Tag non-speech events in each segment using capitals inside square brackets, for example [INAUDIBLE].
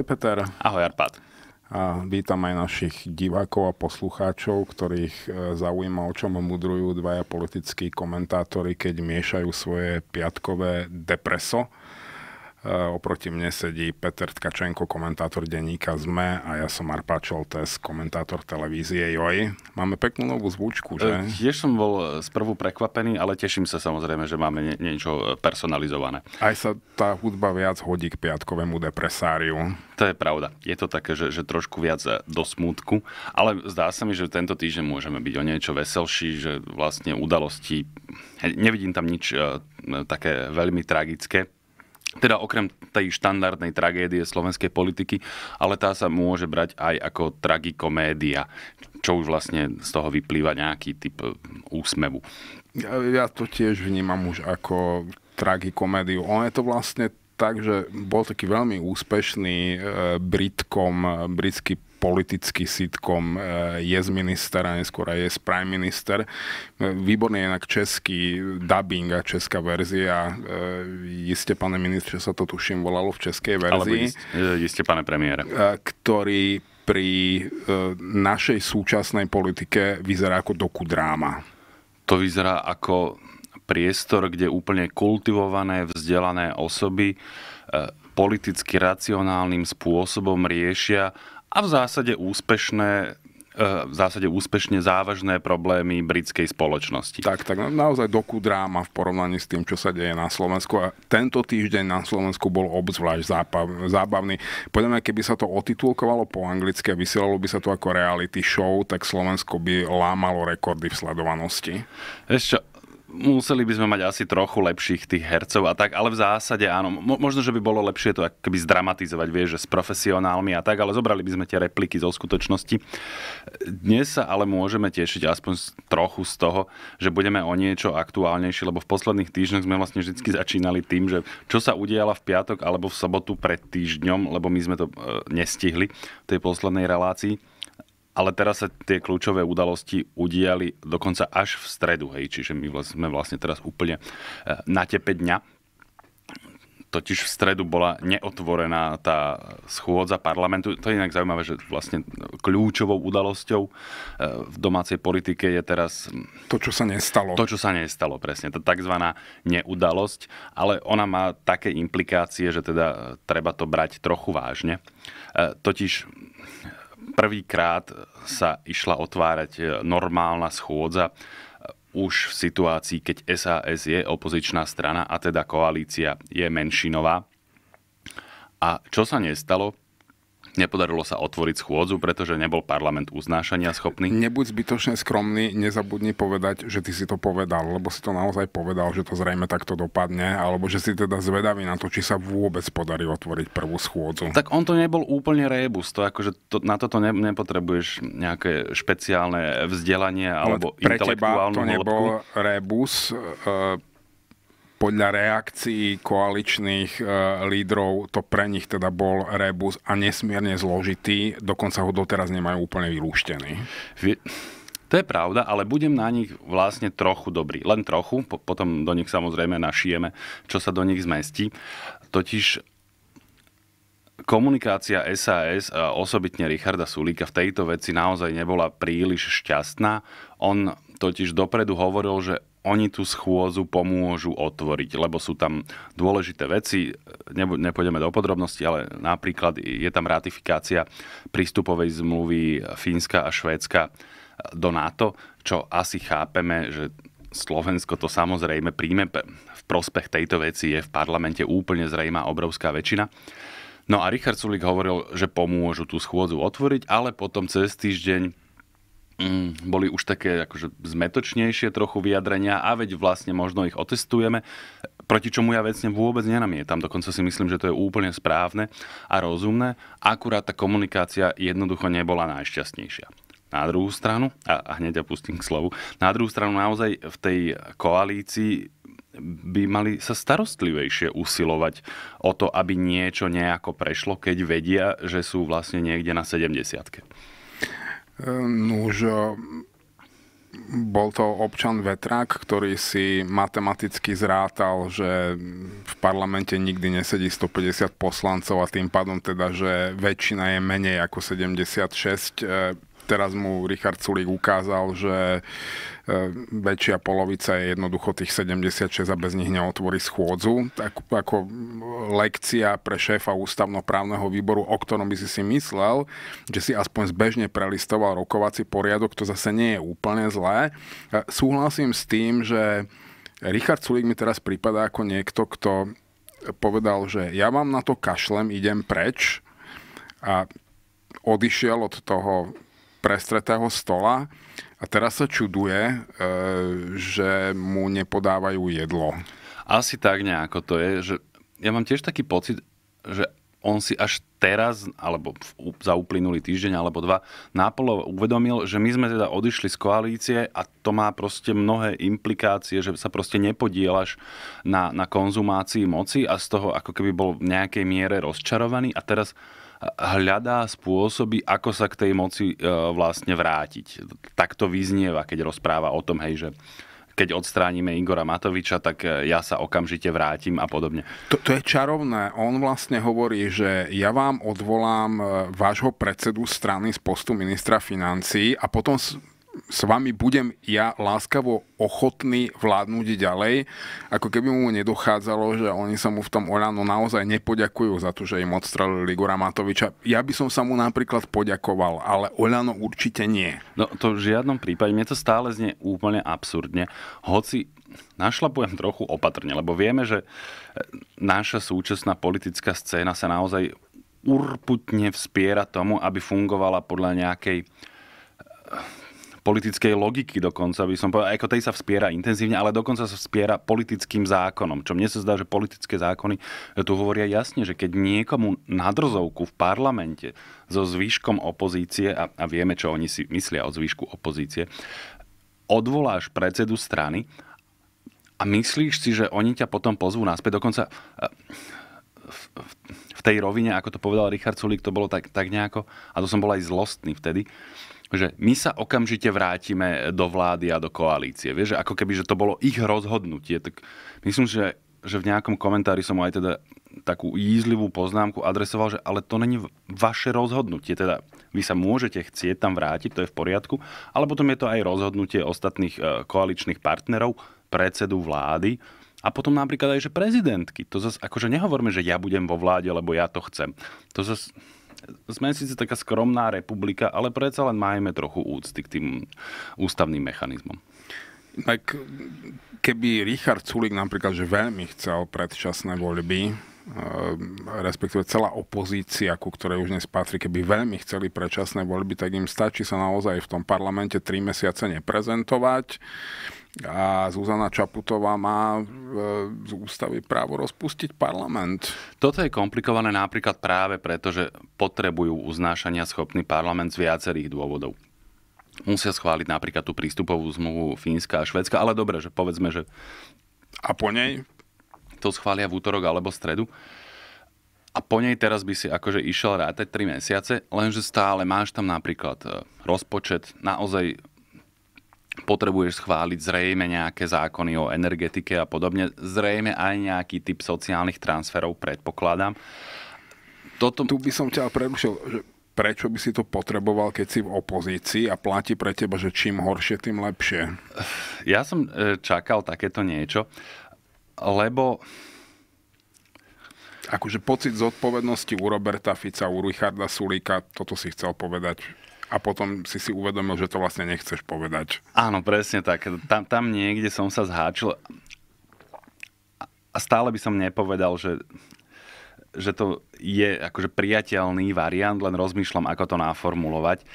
Ahoj Peter. Ahoj Arpad. A vítam aj našich divákov a poslucháčov, ktorých e, zaujíma, o čom mudrujú dvaja politickí komentátori, keď miešajú svoje piatkové depreso E, oproti mne sedí Peter Tkačenko, komentátor denníka ZME a ja som Arpad Čoltes, komentátor televízie JOJ. Máme peknú novú zvučku, že? E, tiež som bol sprvu e, prekvapený, ale teším sa samozrejme, že máme niečo personalizované. Aj sa tá hudba viac hodí k piatkovému depresáriu. To je pravda. Je to také, že, že trošku viac do smútku, ale zdá sa mi, že tento týždeň môžeme byť o niečo veselší, že vlastne udalosti, nevidím tam nič také veľmi tragické, teda okrem tej štandardnej tragédie slovenskej politiky, ale tá sa môže brať aj ako tragikomédia, čo už vlastne z toho vyplýva nejaký typ e, úsmevu. Ja, ja to tiež vnímam už ako tragikomédiu. On je to vlastne tak, že bol taký veľmi úspešný e, Britkom, e, britský politický sitcom Yes Minister a neskôr aj Yes Prime Minister. E, výborný je inak český dubbing a česká verzia. E, iste, pane ministre, sa to tuším volalo v českej verzii. Alebo iste, pane premiére. E, ktorý pri našej súčasnej politike vyzerá ako dokudráma. To vyzerá ako priestor, kde úplne kultivované, vzdelané osoby politicky racionálnym spôsobom riešia a v zásade úspešné e, v zásade úspešne závažné problémy britskej spoločnosti. Tak, tak naozaj doku dráma v porovnaní s tým, čo sa deje na Slovensku. A tento týždeň na Slovensku bol obzvlášť zábavný. Podľa keby sa to otitulkovalo po anglicky a vysielalo by sa to ako reality show, tak Slovensko by lámalo rekordy v sledovanosti. Ešte museli by sme mať asi trochu lepších tých hercov a tak, ale v zásade áno, mo- možno, že by bolo lepšie to akoby zdramatizovať, vieš, že s profesionálmi a tak, ale zobrali by sme tie repliky zo skutočnosti. Dnes sa ale môžeme tešiť aspoň trochu z toho, že budeme o niečo aktuálnejšie, lebo v posledných týždňoch sme vlastne vždy začínali tým, že čo sa udiala v piatok alebo v sobotu pred týždňom, lebo my sme to e, nestihli v tej poslednej relácii. Ale teraz sa tie kľúčové udalosti udiali dokonca až v stredu, hej, čiže my sme vlastne teraz úplne eh, na tepe dňa totiž v stredu bola neotvorená tá schôdza parlamentu. To je inak zaujímavé, že vlastne kľúčovou udalosťou eh, v domácej politike je teraz... Hm, to, čo sa nestalo. To, čo sa nestalo, presne. Tá tzv. neudalosť, ale ona má také implikácie, že teda treba to brať trochu vážne. Eh, totiž Prvýkrát sa išla otvárať e, normálna schôdza e, už v situácii, keď SAS je opozičná strana a teda koalícia je menšinová. A čo sa nestalo? Nepodarilo sa otvoriť schôdzu, pretože nebol parlament uznášania schopný. Nebuď zbytočne skromný, nezabudni povedať, že ty si to povedal, lebo si to naozaj povedal, že to zrejme takto dopadne, alebo že si teda zvedavý na to, či sa vôbec podarí otvoriť prvú schôdzu. Tak on to nebol úplne rebus. to akože to, na toto ne, nepotrebuješ nejaké špeciálne vzdelanie alebo Ale pre intelektuálnu teba to nebol rebus. rébus, e, podľa reakcií koaličných e, lídrov to pre nich teda bol rebus a nesmierne zložitý, dokonca ho doteraz nemajú úplne vylúštený. Vy... To je pravda, ale budem na nich vlastne trochu dobrý. Len trochu, po- potom do nich samozrejme našijeme, čo sa do nich zmestí. Totiž komunikácia SAS, e, osobitne Richarda Sulíka, v tejto veci naozaj nebola príliš šťastná. On totiž dopredu hovoril, že oni tú schôzu pomôžu otvoriť, lebo sú tam dôležité veci, nepôjdeme do podrobností, ale napríklad je tam ratifikácia prístupovej zmluvy Fínska a Švédska do NATO, čo asi chápeme, že Slovensko to samozrejme príjme v prospech tejto veci, je v parlamente úplne zrejmá obrovská väčšina. No a Richard Sulik hovoril, že pomôžu tú schôdzu otvoriť, ale potom cez týždeň mm, boli už také akože zmetočnejšie trochu vyjadrenia a veď vlastne možno ich otestujeme, proti čomu ja vecne vôbec nenamietam. Dokonca si myslím, že to je úplne správne a rozumné. Akurát tá komunikácia jednoducho nebola najšťastnejšia. Na druhú stranu, a, a hneď ja pustím k slovu, na druhú stranu naozaj v tej koalícii by mali sa starostlivejšie usilovať o to, aby niečo nejako prešlo, keď vedia, že sú vlastne niekde na 70. Ehm, nuž, e, bol to občan Vetrák, ktorý si matematicky zrátal, že v parlamente nikdy nesedí 150 poslancov a tým pádom teda, že väčšina je menej ako 76 teraz mu Richard Sulík ukázal, že e, väčšia polovica je jednoducho tých 76 a bez nich neotvorí schôdzu. Tak, ako lekcia pre šéfa ústavnoprávneho výboru, o ktorom by si si myslel, že si aspoň zbežne prelistoval rokovací poriadok, to zase nie je úplne zlé. E, súhlasím s tým, že Richard Sulík mi teraz prípada ako niekto, kto povedal, že ja vám na to kašlem, idem preč a odišiel od toho prestretého stola a teraz sa čuduje, e, že mu nepodávajú jedlo. Asi tak nejako to je, že ja mám tiež taký pocit, že on si až teraz, alebo za uplynulý týždeň alebo dva, nápolo uvedomil, že my sme teda odišli z koalície a to má proste mnohé implikácie, že sa proste nepodielaš na, na konzumácii moci a z toho ako keby bol v nejakej miere rozčarovaný a teraz hľadá spôsoby, ako sa k tej moci e, vlastne vrátiť. Tak to vyznieva, keď rozpráva o tom, hej, že keď odstránime Igora Matoviča, tak e, ja sa okamžite vrátim a podobne. To, to je čarovné. On vlastne hovorí, že ja vám odvolám e, vášho predsedu strany z postu ministra financí a potom s vami budem ja láskavo ochotný vládnuť ďalej, ako keby mu nedochádzalo, že oni sa mu v tom Oráno naozaj nepoďakujú za to, že im odstrelili Ligora Matoviča. Ja by som sa mu napríklad poďakoval, ale Oľano určite nie. No to v žiadnom prípade, mne to stále znie úplne absurdne, hoci našlapujem trochu opatrne, lebo vieme, že e, naša súčasná politická scéna sa naozaj urputne vspiera tomu, aby fungovala podľa nejakej politickej logiky dokonca, by som povedal, ako tej sa vspiera intenzívne, ale dokonca sa vspiera politickým zákonom. Čo mne sa zdá, že politické zákony tu hovoria jasne, že keď niekomu na drzovku v parlamente so zvýškom opozície, a, a vieme, čo oni si myslia o zvyšku opozície, odvoláš predsedu strany a myslíš si, že oni ťa potom pozvú naspäť, dokonca e, v, tej rovine, ako to povedal Richard Sulík, to bolo tak, tak nejako, a to som bol aj zlostný vtedy, že my sa okamžite vrátime do vlády a do koalície. Vieš, ako keby, že to bolo ich rozhodnutie. Tak myslím, že, že v nejakom komentári som aj teda takú jízlivú poznámku adresoval, že ale to není vaše rozhodnutie. Teda vy sa môžete chcieť tam vrátiť, to je v poriadku, ale potom je to aj rozhodnutie ostatných e, koaličných partnerov, predsedu vlády a potom napríklad aj, že prezidentky. To zase, akože nehovorme, že ja budem vo vláde, lebo ja to chcem. To zase sme síce taká skromná republika, ale predsa len máme trochu úcty k tým ústavným mechanizmom. Tak keby Richard Sulik napríklad, že veľmi chcel predčasné voľby, e, respektíve celá opozícia, ku ktorej už dnes patrí, keby veľmi chceli predčasné voľby, tak im stačí sa naozaj v tom parlamente 3 mesiace neprezentovať a Zuzana Čaputová má e, z ústavy právo rozpustiť parlament. Toto je komplikované napríklad práve preto, že potrebujú uznášania schopný parlament z viacerých dôvodov. Musia schváliť napríklad tú prístupovú zmluvu Fínska a Švedska, ale dobre, že povedzme, že... A po nej? To schvália v útorok alebo stredu. A po nej teraz by si akože išiel rátať 3 mesiace, lenže stále máš tam napríklad e, rozpočet, naozaj potrebuješ schváliť zrejme nejaké zákony o energetike a podobne, zrejme aj nejaký typ sociálnych transferov, predpokladám. Toto... Tu by som ťa prerušil, že prečo by si to potreboval, keď si v opozícii a platí pre teba, že čím horšie, tým lepšie? Ja som e, čakal takéto niečo, lebo akože pocit zodpovednosti u Roberta Fica, u Richarda Sulíka, toto si chcel povedať a potom si si uvedomil, že to vlastne nechceš povedať. Áno, presne tak. Tam, tam niekde som sa zháčil a stále by som nepovedal, že že to je akože priateľný variant, len rozmýšľam, ako to naformulovať.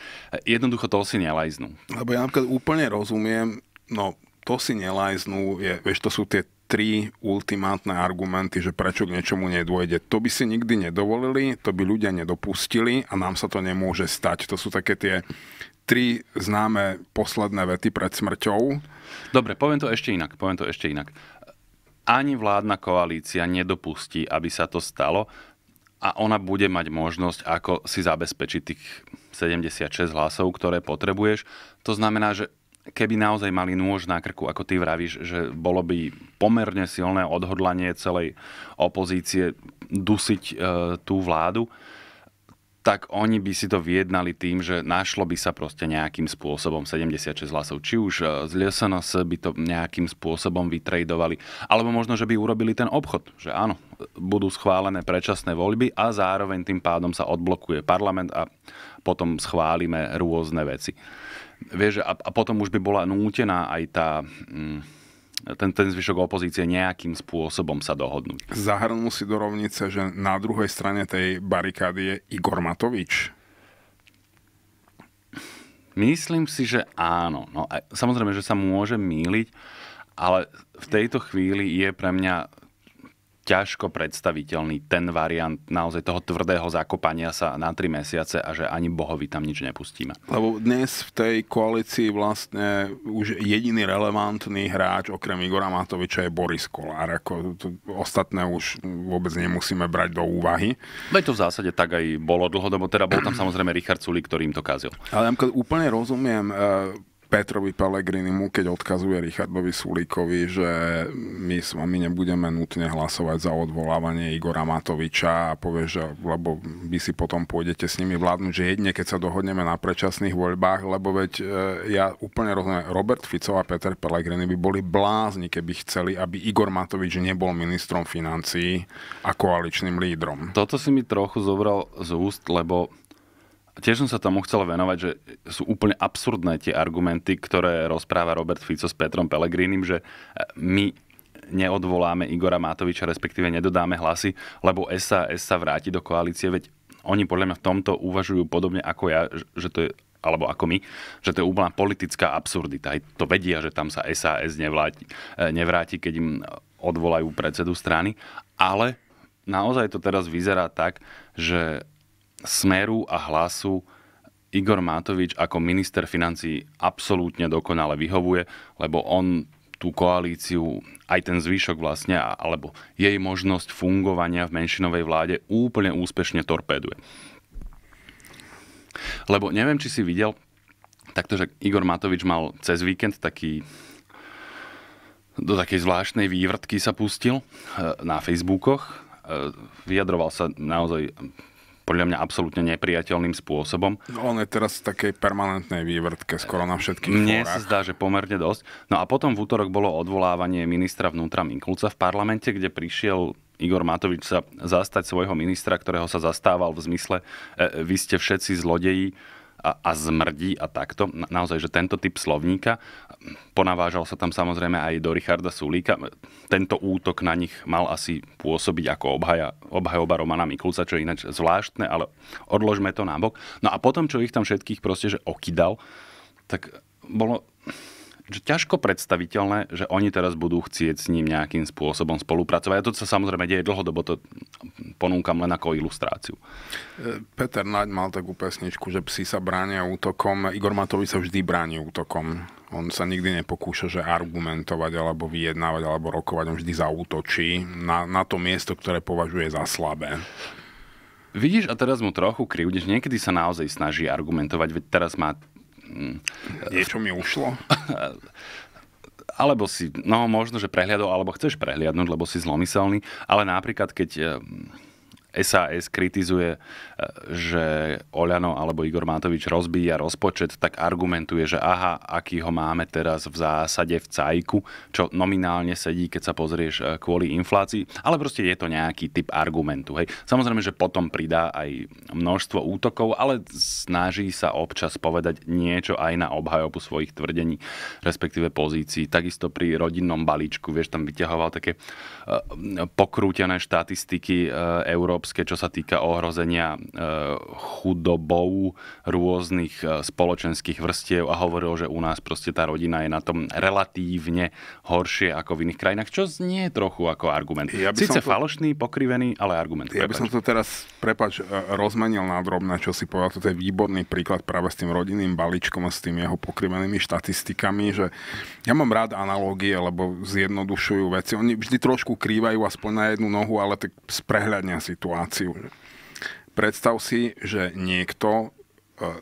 Jednoducho to si nelajznú. Lebo ja napríklad úplne rozumiem, no to si nelajznú, je, vieš, to sú tie tri ultimátne argumenty, že prečo k niečomu nedôjde. To by si nikdy nedovolili, to by ľudia nedopustili a nám sa to nemôže stať. To sú také tie tri známe posledné vety pred smrťou. Dobre, poviem to ešte inak. Poviem to ešte inak. Ani vládna koalícia nedopustí, aby sa to stalo a ona bude mať možnosť, ako si zabezpečiť tých 76 hlasov, ktoré potrebuješ. To znamená, že keby naozaj mali nôž na krku, ako ty vravíš, že bolo by pomerne silné odhodlanie celej opozície dusiť e, tú vládu, tak oni by si to vyjednali tým, že našlo by sa proste nejakým spôsobom 76 hlasov. Či už e, z LSNS by to nejakým spôsobom vytredovali, alebo možno, že by urobili ten obchod, že áno, budú schválené predčasné voľby a zároveň tým pádom sa odblokuje parlament a potom schválime rôzne veci. Vieš, a, a potom už by bola nútená aj tá... Mm, ten, ten zvyšok opozície nejakým spôsobom sa dohodnúť. Zahrnul si do rovnice, že na druhej strane tej barikády je Igor Matovič. Myslím si, že áno. No, e, samozrejme, že sa môže míliť, ale v tejto chvíli je pre mňa ťažko predstaviteľný ten variant naozaj toho tvrdého zakopania sa na tri mesiace a že ani bohovi tam nič nepustíme. Lebo dnes v tej koalícii vlastne už jediný relevantný hráč okrem Igora Matoviča je Boris Kolár. Ako to, ostatné už vôbec nemusíme brať do úvahy. Veď to v zásade tak aj bolo dlhodobo, teda bol tam samozrejme Richard Sulík, ktorý im to kazil. Ale úplne rozumiem e, Petrovi Pelegrinimu, keď odkazuje Richardovi Sulíkovi, že my s vami nebudeme nutne hlasovať za odvolávanie Igora Matoviča a povie, že lebo vy si potom pôjdete s nimi vládnuť, že jedne keď sa dohodneme na predčasných voľbách, lebo veď e, ja úplne rozumiem, Robert Fico a Peter Pellegrini by boli blázni, keby chceli, aby Igor Matovič nebol ministrom financií a koaličným lídrom. Toto si mi trochu zobral z úst, lebo Tiež som sa tomu chcel venovať, že sú úplne absurdné tie argumenty, ktoré rozpráva Robert Fico s Petrom Pelegrínim, že e, my neodvoláme Igora Matoviča, respektíve nedodáme hlasy, lebo SAS sa vráti do koalície, veď oni podľa mňa v tomto uvažujú podobne ako ja, že to je alebo ako my, že to je úplná politická absurdita. Aj to vedia, že tam sa SAS nevláti, e, nevráti, keď im odvolajú predsedu strany. Ale naozaj to teraz vyzerá tak, že Smeru a Hlasu Igor Matovič ako minister financí absolútne dokonale vyhovuje, lebo on tú koalíciu, aj ten zvyšok vlastne, alebo jej možnosť fungovania v menšinovej vláde úplne úspešne torpéduje. Lebo neviem, či si videl, takto, že Igor Matovič mal cez víkend taký do takej zvláštnej vývrtky sa pustil eh, na Facebookoch. Eh, vyjadroval sa naozaj podľa mňa absolútne nepriateľným spôsobom. No on je teraz v takej permanentnej vývrtke skoro na všetkých Mne sa zdá, že pomerne dosť. No a potom v útorok bolo odvolávanie ministra vnútra Minkulca v parlamente, kde prišiel Igor Matovič sa zastať svojho ministra, ktorého sa zastával v zmysle e, e vy ste všetci zlodeji, a, a zmrdí a takto. Na, naozaj, že tento typ slovníka, ponavážal sa tam samozrejme aj do Richarda Sulíka, tento útok na nich mal asi pôsobiť ako obhaja, obhajoba Romana Mikulca, čo je ináč zvláštne, ale odložme to nabok. No a potom, čo ich tam všetkých proste, že okydal, tak bolo že ťažko predstaviteľné, že oni teraz budú chcieť s ním nejakým spôsobom spolupracovať. A to sa samozrejme deje dlhodobo, to ponúkam len ako ilustráciu. E, Peter Naď mal takú pesničku, že psi sa bránia útokom. Igor Matovi sa vždy bráni útokom. On sa nikdy nepokúša, že argumentovať, alebo vyjednávať, alebo rokovať. On vždy zautočí na, na to miesto, ktoré považuje za slabé. Vidíš, a teraz mu trochu krivdíš, niekedy sa naozaj snaží argumentovať, veď teraz má Mm. Niečo mi ušlo? [LAUGHS] alebo si, no možno, že prehliadol, alebo chceš prehliadnúť, lebo si zlomyselný, ale napríklad, keď eh, SAS kritizuje, e, že Oľano alebo Igor Matovič rozbíja rozpočet, tak argumentuje, že aha, aký ho máme teraz v zásade v cajku, čo nominálne sedí, keď sa pozrieš e, kvôli inflácii, ale proste je to nejaký typ argumentu. Hej. Samozrejme, že potom pridá aj množstvo útokov, ale snaží sa občas povedať niečo aj na obhajobu svojich tvrdení, respektíve pozícií. Takisto pri rodinnom balíčku, vieš, tam vyťahoval také e, pokrútené štatistiky Európy európske, čo sa týka ohrozenia e, chudobou rôznych e, spoločenských vrstiev a hovoril, že u nás proste tá rodina je na tom relatívne horšie ako v iných krajinách, čo znie trochu ako argument. Ja Sice to... falošný, pokrivený, ale argument. Ja prepač. by som to teraz, prepač, e, rozmenil na drobné, čo si povedal, toto je výborný príklad práve s tým rodinným balíčkom a s tým jeho pokrivenými štatistikami, že ja mám rád analógie, lebo zjednodušujú veci. Oni vždy trošku krývajú aspoň na jednu nohu, ale tak sprehľadnia situáciu situáciu. Predstav si, že niekto e,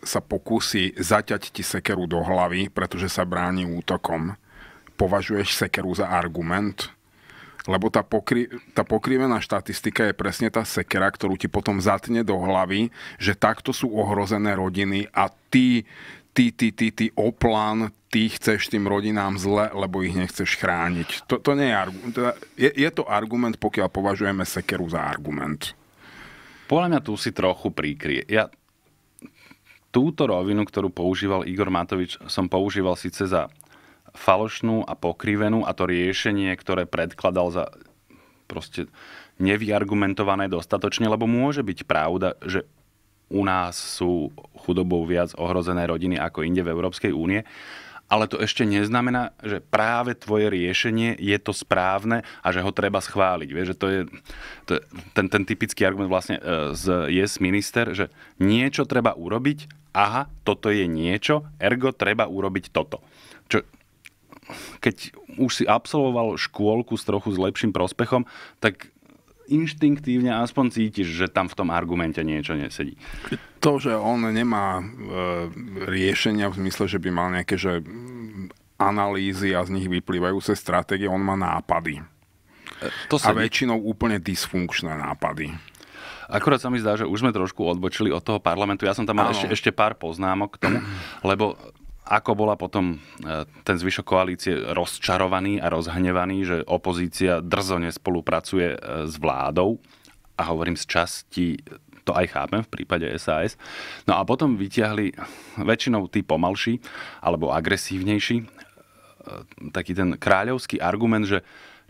sa pokúsi zaťať ti sekeru do hlavy, pretože sa bráni útokom. Považuješ sekeru za argument? Lebo tá, pokry, tá pokrivená štatistika je presne tá sekera, ktorú ti potom zatne do hlavy, že takto sú ohrozené rodiny a ty, ty, ty, ty, ty oplán, ty chceš tým rodinám zle, lebo ich nechceš chrániť. To, to nie je, argument. Teda je, je to argument, pokiaľ považujeme sekeru za argument. Podľa mňa tu si trochu príkrie. Ja túto rovinu, ktorú používal Igor Matovič, som používal síce za falošnú a pokrivenú a to riešenie, ktoré predkladal za proste nevyargumentované dostatočne, lebo môže byť pravda, že u nás sú chudobou viac ohrozené rodiny ako inde v Európskej únie, ale to ešte neznamená, že práve tvoje riešenie je to správne a že ho treba schváliť. Vieš, že to je to, je ten, ten typický argument vlastne e, z Yes Minister, že niečo treba urobiť, aha, toto je niečo, ergo treba urobiť toto. Čo, keď už si absolvoval škôlku s trochu s lepším prospechom, tak inštinktívne aspoň cítiš, že tam v tom argumente niečo nesedí. To, že on nemá e, riešenia v zmysle, že by mal nejaké že analýzy a z nich vyplývajúce stratégie, on má nápady. E, to sa a väčšinou úplne dysfunkčné nápady. Akurát sa mi zdá, že už sme trošku odbočili od toho parlamentu. Ja som tam mal ešte, ešte pár poznámok k tomu, lebo ako bola potom e, ten zvyšok koalície rozčarovaný a rozhnevaný, že opozícia drzo nespolupracuje e, s vládou a hovorím z časti to aj chápem v prípade SAS. No a potom vyťahli väčšinou tí pomalší alebo agresívnejší e, taký ten kráľovský argument, že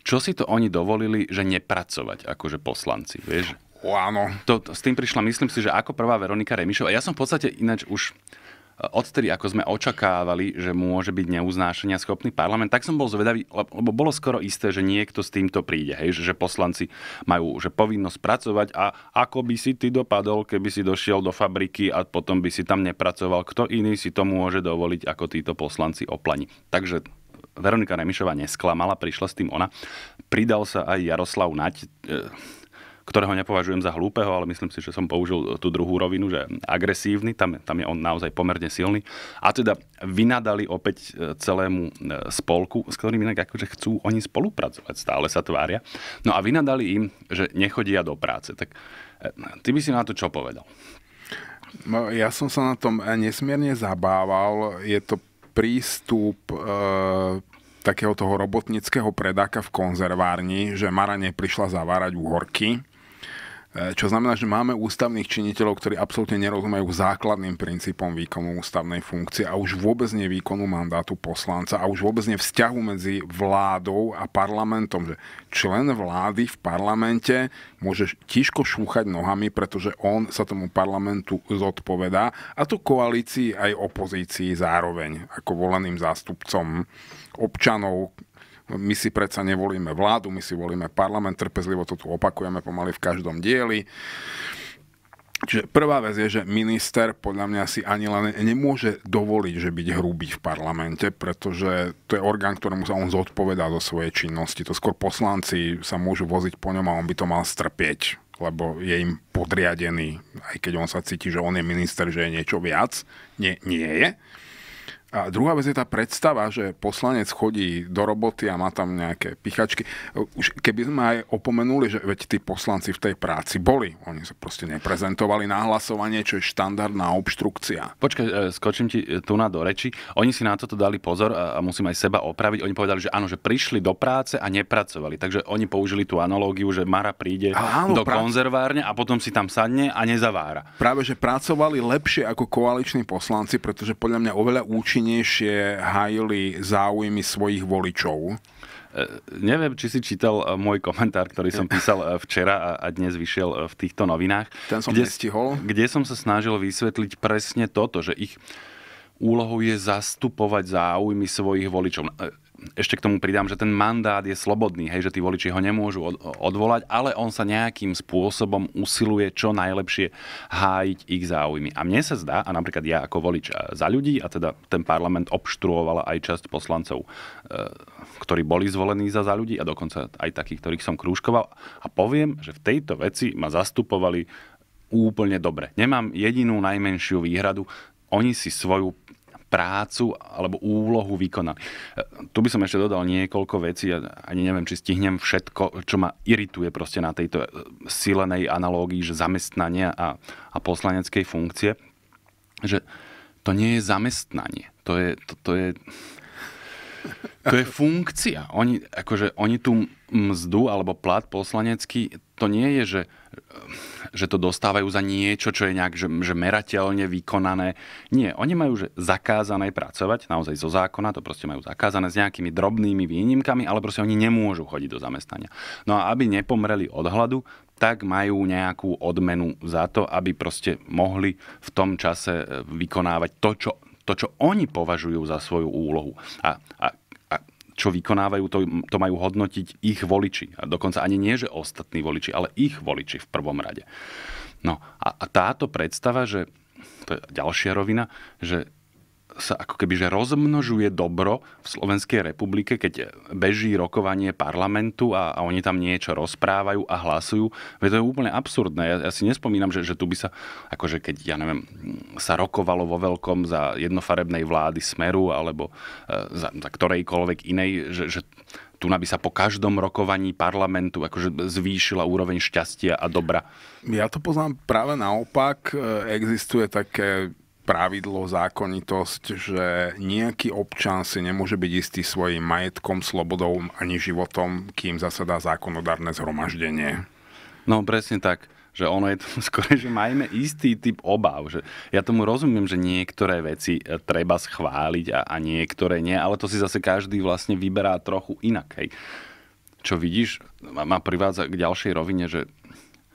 čo si to oni dovolili, že nepracovať akože poslanci, vieš? O, áno. To, to, s tým prišla, myslím si, že ako prvá Veronika Remišová. Ja som v podstate ináč už odtedy, ako sme očakávali, že môže byť neuznášania schopný parlament, tak som bol zvedavý, lebo bolo skoro isté, že niekto s týmto príde, hej, že, poslanci majú že povinnosť pracovať a ako by si ty dopadol, keby si došiel do fabriky a potom by si tam nepracoval, kto iný si to môže dovoliť ako títo poslanci oplani. Takže Veronika Remišová nesklamala, prišla s tým ona. Pridal sa aj Jaroslav Nať, e, ktorého nepovažujem za hlúpeho, ale myslím si, že som použil tú druhú rovinu, že agresívny, tam, tam je on naozaj pomerne silný. A teda vynadali opäť e, celému e, spolku, s ktorým inak akože chcú oni spolupracovať, stále sa tvária. No a vynadali im, že nechodia do práce. Tak e, ty by si na to čo povedal? No, ja som sa na tom nesmierne zabával. Je to prístup e, takého toho robotnického predáka v konzervárni, že Mara neprišla zavárať uhorky Eh, čo znamená, že máme ústavných činiteľov, ktorí absolútne nerozumejú základným princípom výkonu ústavnej funkcie a už vôbec nie výkonu mandátu poslanca a už vôbec nie vzťahu medzi vládou a parlamentom. Že člen vlády v parlamente môže tiško šúchať nohami, pretože on sa tomu parlamentu zodpovedá a to koalícii aj opozícii zároveň ako voleným zástupcom občanov, my si predsa nevolíme vládu, my si volíme parlament, trpezlivo to tu opakujeme pomaly v každom dieli. Čiže prvá vec je, že minister podľa mňa si ani len nemôže dovoliť, že byť hrubý v parlamente, pretože to je orgán, ktorému sa on zodpovedá do svojej činnosti. To skôr poslanci sa môžu voziť po ňom a on by to mal strpieť, lebo je im podriadený, aj keď on sa cíti, že on je minister, že je niečo viac. Nie, nie je. A druhá vec je tá predstava, že poslanec chodí do roboty a má tam nejaké pichačky. Už keby sme aj opomenuli, že veď tí poslanci v tej práci boli. Oni sa proste neprezentovali na hlasovanie, čo je štandardná obštrukcia. Počkaj, e, skočím ti e, tu na do reči. Oni si na toto dali pozor a musím aj seba opraviť. Oni povedali, že áno, že prišli do práce a nepracovali. Takže oni použili tú analógiu, že Mara príde áno, do práce. konzervárne a potom si tam sadne a nezavára. Práve, že pracovali lepšie ako koaliční poslanci, pretože podľa mňa oveľa účinnejšie účinnejšie hájili záujmy svojich voličov. E, neviem, či si čítal e, môj komentár, ktorý som písal e, včera a dnes vyšiel v týchto novinách. Ten som kde, nestihol. Kde som sa snažil vysvetliť presne toto, že ich úlohou je zastupovať záujmy svojich voličov ešte k tomu pridám, že ten mandát je slobodný, hej, že tí voliči ho nemôžu od, odvolať, ale on sa nejakým spôsobom usiluje čo najlepšie hájiť ich záujmy. A mne sa zdá, a napríklad ja ako volič za ľudí, a teda ten parlament obštruovala aj časť poslancov, e, ktorí boli zvolení za za ľudí a dokonca aj takých, ktorých som krúžkoval. A poviem, že v tejto veci ma zastupovali úplne dobre. Nemám jedinú najmenšiu výhradu. Oni si svoju prácu alebo úlohu vykonali. E, tu by som ešte dodal niekoľko vecí, ja ani neviem, či stihnem všetko, čo ma irituje proste na tejto e, silenej analógii, že zamestnania a, a poslaneckej funkcie, že to nie je zamestnanie, to je, to, to je to je funkcia. Oni, akože, oni tú mzdu alebo plat poslanecký, to nie je, že že to dostávajú za niečo, čo je nejak že, že merateľne vykonané. Nie, oni majú že zakázané pracovať, naozaj zo zákona, to proste majú zakázané s nejakými drobnými výnimkami, ale proste oni nemôžu chodiť do zamestnania. No a aby nepomreli od hladu, tak majú nejakú odmenu za to, aby proste mohli v tom čase e, vykonávať to, čo to, čo oni považujú za svoju úlohu. A, a čo vykonávajú, to, to majú hodnotiť ich voliči. A dokonca ani nie, že ostatní voliči, ale ich voliči v prvom rade. No a, a táto predstava, že to je ďalšia rovina, že sa ako keby že rozmnožuje dobro v Slovenskej republike, keď beží rokovanie parlamentu a, a oni tam niečo rozprávajú a hlasujú. Veď to je úplne absurdné. Ja, ja si nespomínam, že, že tu by sa, akože keď, ja neviem, sa rokovalo vo veľkom za jednofarebnej vlády Smeru alebo e, za, za ktorejkoľvek inej, že, že tu by sa po každom rokovaní parlamentu akože zvýšila úroveň šťastia a dobra. Ja to poznám práve naopak. E, existuje také pravidlo, zákonitosť, že nejaký občan si nemôže byť istý svojim majetkom, slobodou ani životom, kým zasadá zákonodárne zhromaždenie. No presne tak že ono je to [LAUGHS] skôr, že majme istý typ obav. Že ja tomu rozumiem, že niektoré veci e, treba schváliť a, a niektoré nie, ale to si zase každý vlastne vyberá trochu inak. Hej. Čo vidíš, ma privádza k ďalšej rovine, že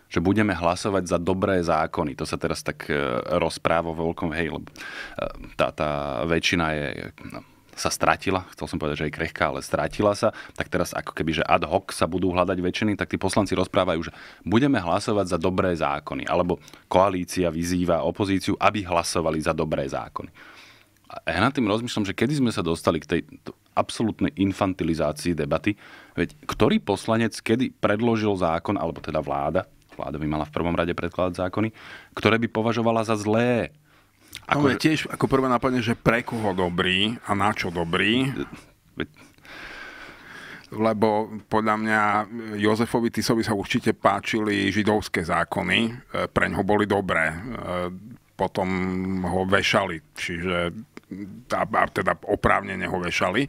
že budeme hlasovať za dobré zákony. To sa teraz tak e, rozpráva vo veľkom, hej, lebo e, tá, tá väčšina je no, sa stratila, chcel som povedať, že je krehká, ale stratila sa, tak teraz ako keby, že ad hoc sa budú hľadať väčšiny, tak tí poslanci rozprávajú, že budeme hlasovať za dobré zákony, alebo koalícia vyzýva opozíciu, aby hlasovali za dobré zákony. A ja nad tým rozmýšľam, že kedy sme sa dostali k tej absolútnej infantilizácii debaty, veď ktorý poslanec kedy predložil zákon, alebo teda vláda, Vláda by mala v prvom rade predkladať zákony, ktoré by považovala za zlé. Ako... Ale tiež ako prvé napadne, že pre koho dobrý a na čo dobrý. Lebo podľa mňa Jozefovi Tisovi sa určite páčili židovské zákony, e, pre ňoho boli dobré. E, potom ho vešali, čiže teda oprávnene ho vešali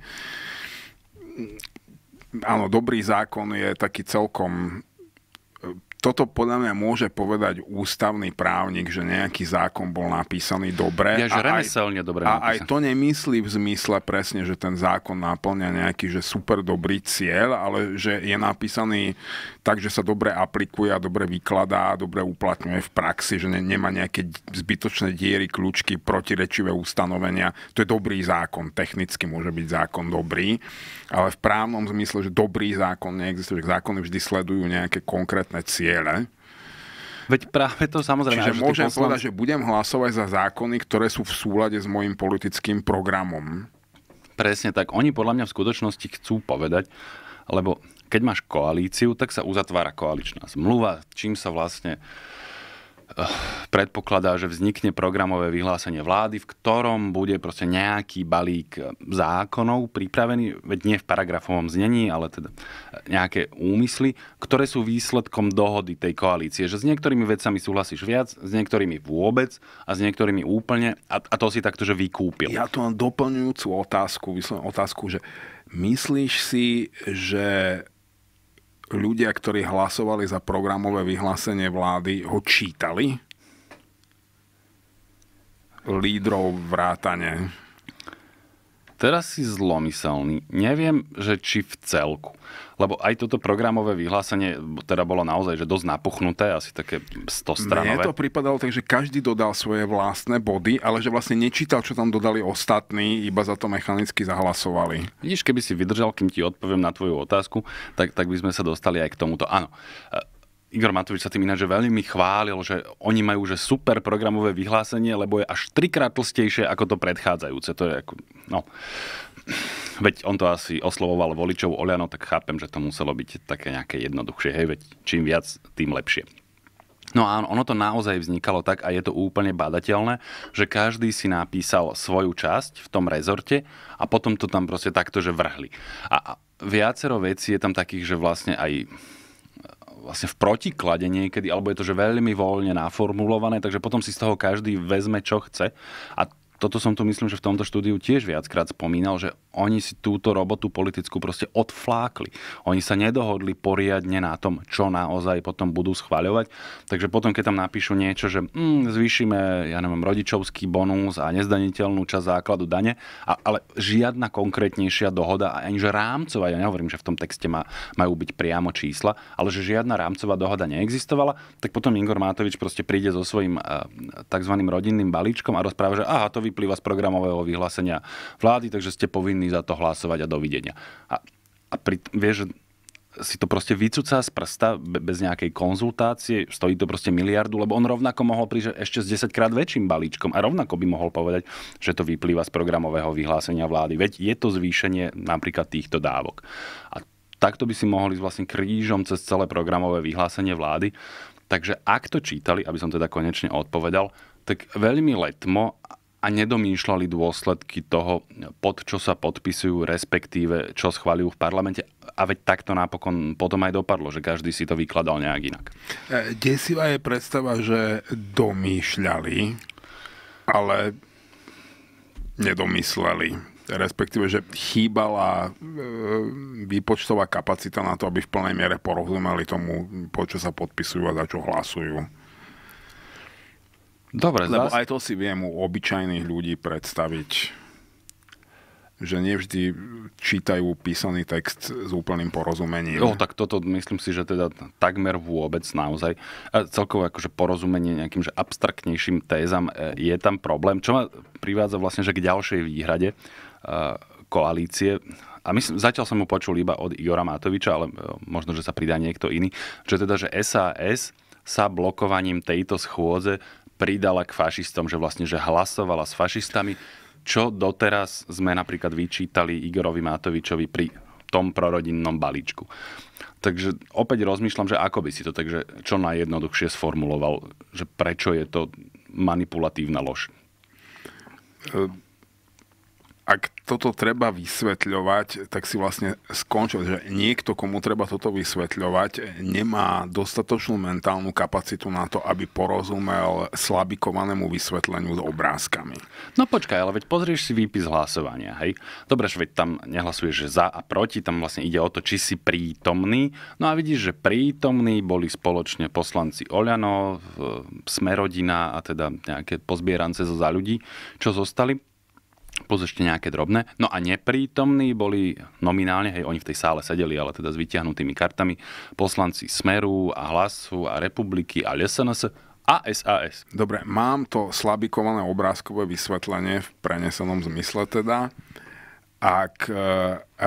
áno, dobrý zákon je taký celkom toto podľa mňa môže povedať ústavný právnik, že nejaký zákon bol napísaný dobre. Ja, že a aj, dobre a aj to nemyslí v zmysle presne, že ten zákon náplňa nejaký že super dobrý cieľ, ale že je napísaný tak, že sa dobre aplikuje a dobre vykladá a dobre uplatňuje v praxi, že ne, nemá nejaké zbytočné diery, kľúčky, protirečivé ustanovenia. To je dobrý zákon. Technicky môže byť zákon dobrý, ale v právnom zmysle, že dobrý zákon neexistuje. Zákony vždy sledujú nejaké konkrétne cieľe ciele. Veď práve to samozrejme. Čiže môžem poslanc... povedať, že budem hlasovať za zákony, ktoré sú v súlade s môjim politickým programom. Presne tak. Oni podľa mňa v skutočnosti chcú povedať, lebo keď máš koalíciu, tak sa uzatvára koaličná zmluva, čím sa vlastne predpokladá, že vznikne programové vyhlásenie vlády, v ktorom bude proste nejaký balík zákonov pripravený, veď nie v paragrafovom znení, ale teda nejaké úmysly, ktoré sú výsledkom dohody tej koalície. Že s niektorými vecami súhlasíš viac, s niektorými vôbec a s niektorými úplne a, a to si takto, že vykúpil. Ja tu mám doplňujúcu otázku, vyslovene otázku, že myslíš si, že ľudia, ktorí hlasovali za programové vyhlásenie vlády, ho čítali? Lídrov vrátane. Teraz si zlomyselný. Neviem, že či v celku lebo aj toto programové vyhlásenie teda bolo naozaj že dosť napuchnuté, asi také 100 stranové. Mne to pripadalo tak, že každý dodal svoje vlastné body, ale že vlastne nečítal, čo tam dodali ostatní, iba za to mechanicky zahlasovali. Vidíš, keby si vydržal, kým ti odpoviem na tvoju otázku, tak, tak by sme sa dostali aj k tomuto. Áno. E, Igor Matovič sa tým ináč veľmi chválil, že oni majú že super programové vyhlásenie, lebo je až trikrát tlstejšie ako to predchádzajúce. To je ako, no veď on to asi oslovoval voličov Oľano, tak chápem, že to muselo byť také nejaké jednoduchšie. Hej, veď čím viac, tým lepšie. No a ono to naozaj vznikalo tak a je to úplne badateľné, že každý si napísal svoju časť v tom rezorte a potom to tam proste takto, že vrhli. A viacero vecí je tam takých, že vlastne aj vlastne v protiklade niekedy, alebo je to, že veľmi voľne naformulované, takže potom si z toho každý vezme, čo chce. A toto som tu myslím, že v tomto štúdiu tiež viackrát spomínal, že oni si túto robotu politickú proste odflákli. Oni sa nedohodli poriadne na tom, čo naozaj potom budú schváľovať. Takže potom, keď tam napíšu niečo, že mm, zvýšime, ja neviem, rodičovský bonus a nezdaniteľnú časť základu dane, a, ale žiadna konkrétnejšia dohoda, a ani že rámcová, ja nehovorím, že v tom texte má, majú byť priamo čísla, ale že žiadna rámcová dohoda neexistovala, tak potom Igor Matovič proste príde so svojím eh, tzv. rodinným balíčkom a rozpráva, že aha, to vyplýva z programového vyhlásenia vlády, takže ste povinní za to hlasovať a dovidenia. A, a pri, vieš, si to proste vycúca z prsta bez nejakej konzultácie, stojí to proste miliardu, lebo on rovnako mohol prísť ešte s 10 krát väčším balíčkom a rovnako by mohol povedať, že to vyplýva z programového vyhlásenia vlády. Veď je to zvýšenie napríklad týchto dávok. A takto by si mohli ísť vlastne krížom cez celé programové vyhlásenie vlády. Takže ak to čítali, aby som teda konečne odpovedal, tak veľmi letmo a nedomýšľali dôsledky toho, pod čo sa podpisujú, respektíve čo schválujú v parlamente. A veď takto napokon potom aj dopadlo, že každý si to vykladal nejak inak. E, desivá je predstava, že domýšľali, ale nedomysleli. Respektíve, že chýbala e, výpočtová kapacita na to, aby v plnej miere porozumeli tomu, po čo sa podpisujú a za čo hlasujú. Dobre, Lebo zás... aj to si viem u obyčajných ľudí predstaviť, že nevždy čítajú písaný text s úplným porozumením. No tak toto myslím si, že teda takmer vôbec naozaj. A celkovo akože porozumenie nejakým že abstraktnejším tézam e, je tam problém, čo ma privádza vlastne že k ďalšej výhrade e, koalície. A myslím, zatiaľ som mu počul iba od Igora Matoviča, ale e, možno, že sa pridá niekto iný, že teda, že SAS sa blokovaním tejto schôdze pridala k fašistom, že vlastne že hlasovala s fašistami, čo doteraz sme napríklad vyčítali Igorovi Matovičovi pri tom prorodinnom balíčku. Takže opäť rozmýšľam, že ako by si to takže čo najjednoduchšie sformuloval, že prečo je to manipulatívna lož. Uh ak toto treba vysvetľovať, tak si vlastne skončil, že niekto, komu treba toto vysvetľovať, nemá dostatočnú mentálnu kapacitu na to, aby porozumel slabikovanému vysvetleniu s obrázkami. No počkaj, ale veď pozrieš si výpis hlasovania, hej? Dobre, že veď tam nehlasuješ za a proti, tam vlastne ide o to, či si prítomný. No a vidíš, že prítomní boli spoločne poslanci Oľano, e, Smerodina a teda nejaké pozbierance zo za ľudí, čo zostali plus ešte nejaké drobné. No a neprítomní boli nominálne, hej, oni v tej sále sedeli, ale teda s vyťahnutými kartami, poslanci Smeru a Hlasu a Republiky a SNS a SAS. Dobre, mám to slabikované obrázkové vysvetlenie v prenesenom zmysle teda. Ak eh,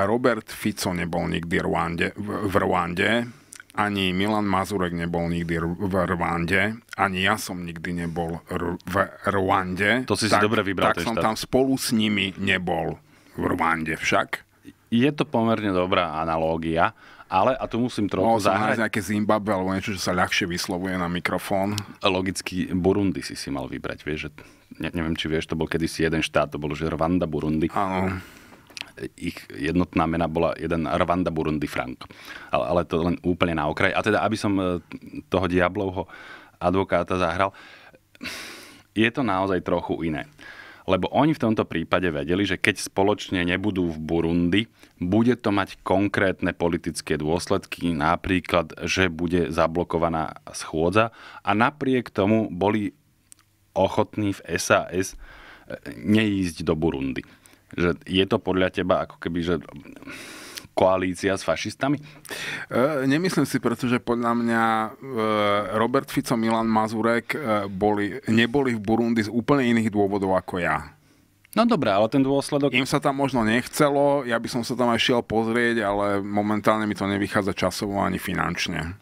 Robert Fico nebol nikdy v Rwande, v Rwande ani Milan Mazurek nebol nikdy v Rwande, ani ja som nikdy nebol r- v Rwande. To si tak, si dobre vybral. Tak som štát. tam spolu s nimi nebol v Rwande však. Je to pomerne dobrá analógia, ale, a tu musím trochu Mohol zahrať... Mohol nejaké Zimbabwe alebo niečo, čo sa ľahšie vyslovuje na mikrofón. Logicky Burundi si si mal vybrať, vieš, že... Ne, neviem, či vieš, to bol kedysi jeden štát, to bolo, že Rwanda, Burundi. Áno ich jednotná mena bola jeden Rwanda Burundi Frank. Ale, ale to len úplne na okraj. A teda, aby som e, toho diablovho advokáta zahral, je to naozaj trochu iné. Lebo oni v tomto prípade vedeli, že keď spoločne nebudú v Burundi, bude to mať konkrétne politické dôsledky, napríklad, že bude zablokovaná schôdza a napriek tomu boli ochotní v SAS e, neísť do Burundi že je to podľa teba ako keby, že koalícia s fašistami? E, nemyslím si, pretože podľa mňa e, Robert Fico, Milan Mazurek e, boli, neboli v Burundi z úplne iných dôvodov ako ja. No dobré, ale ten dôsledok... Im sa tam možno nechcelo, ja by som sa tam aj šiel pozrieť, ale momentálne mi to nevychádza časovo ani finančne.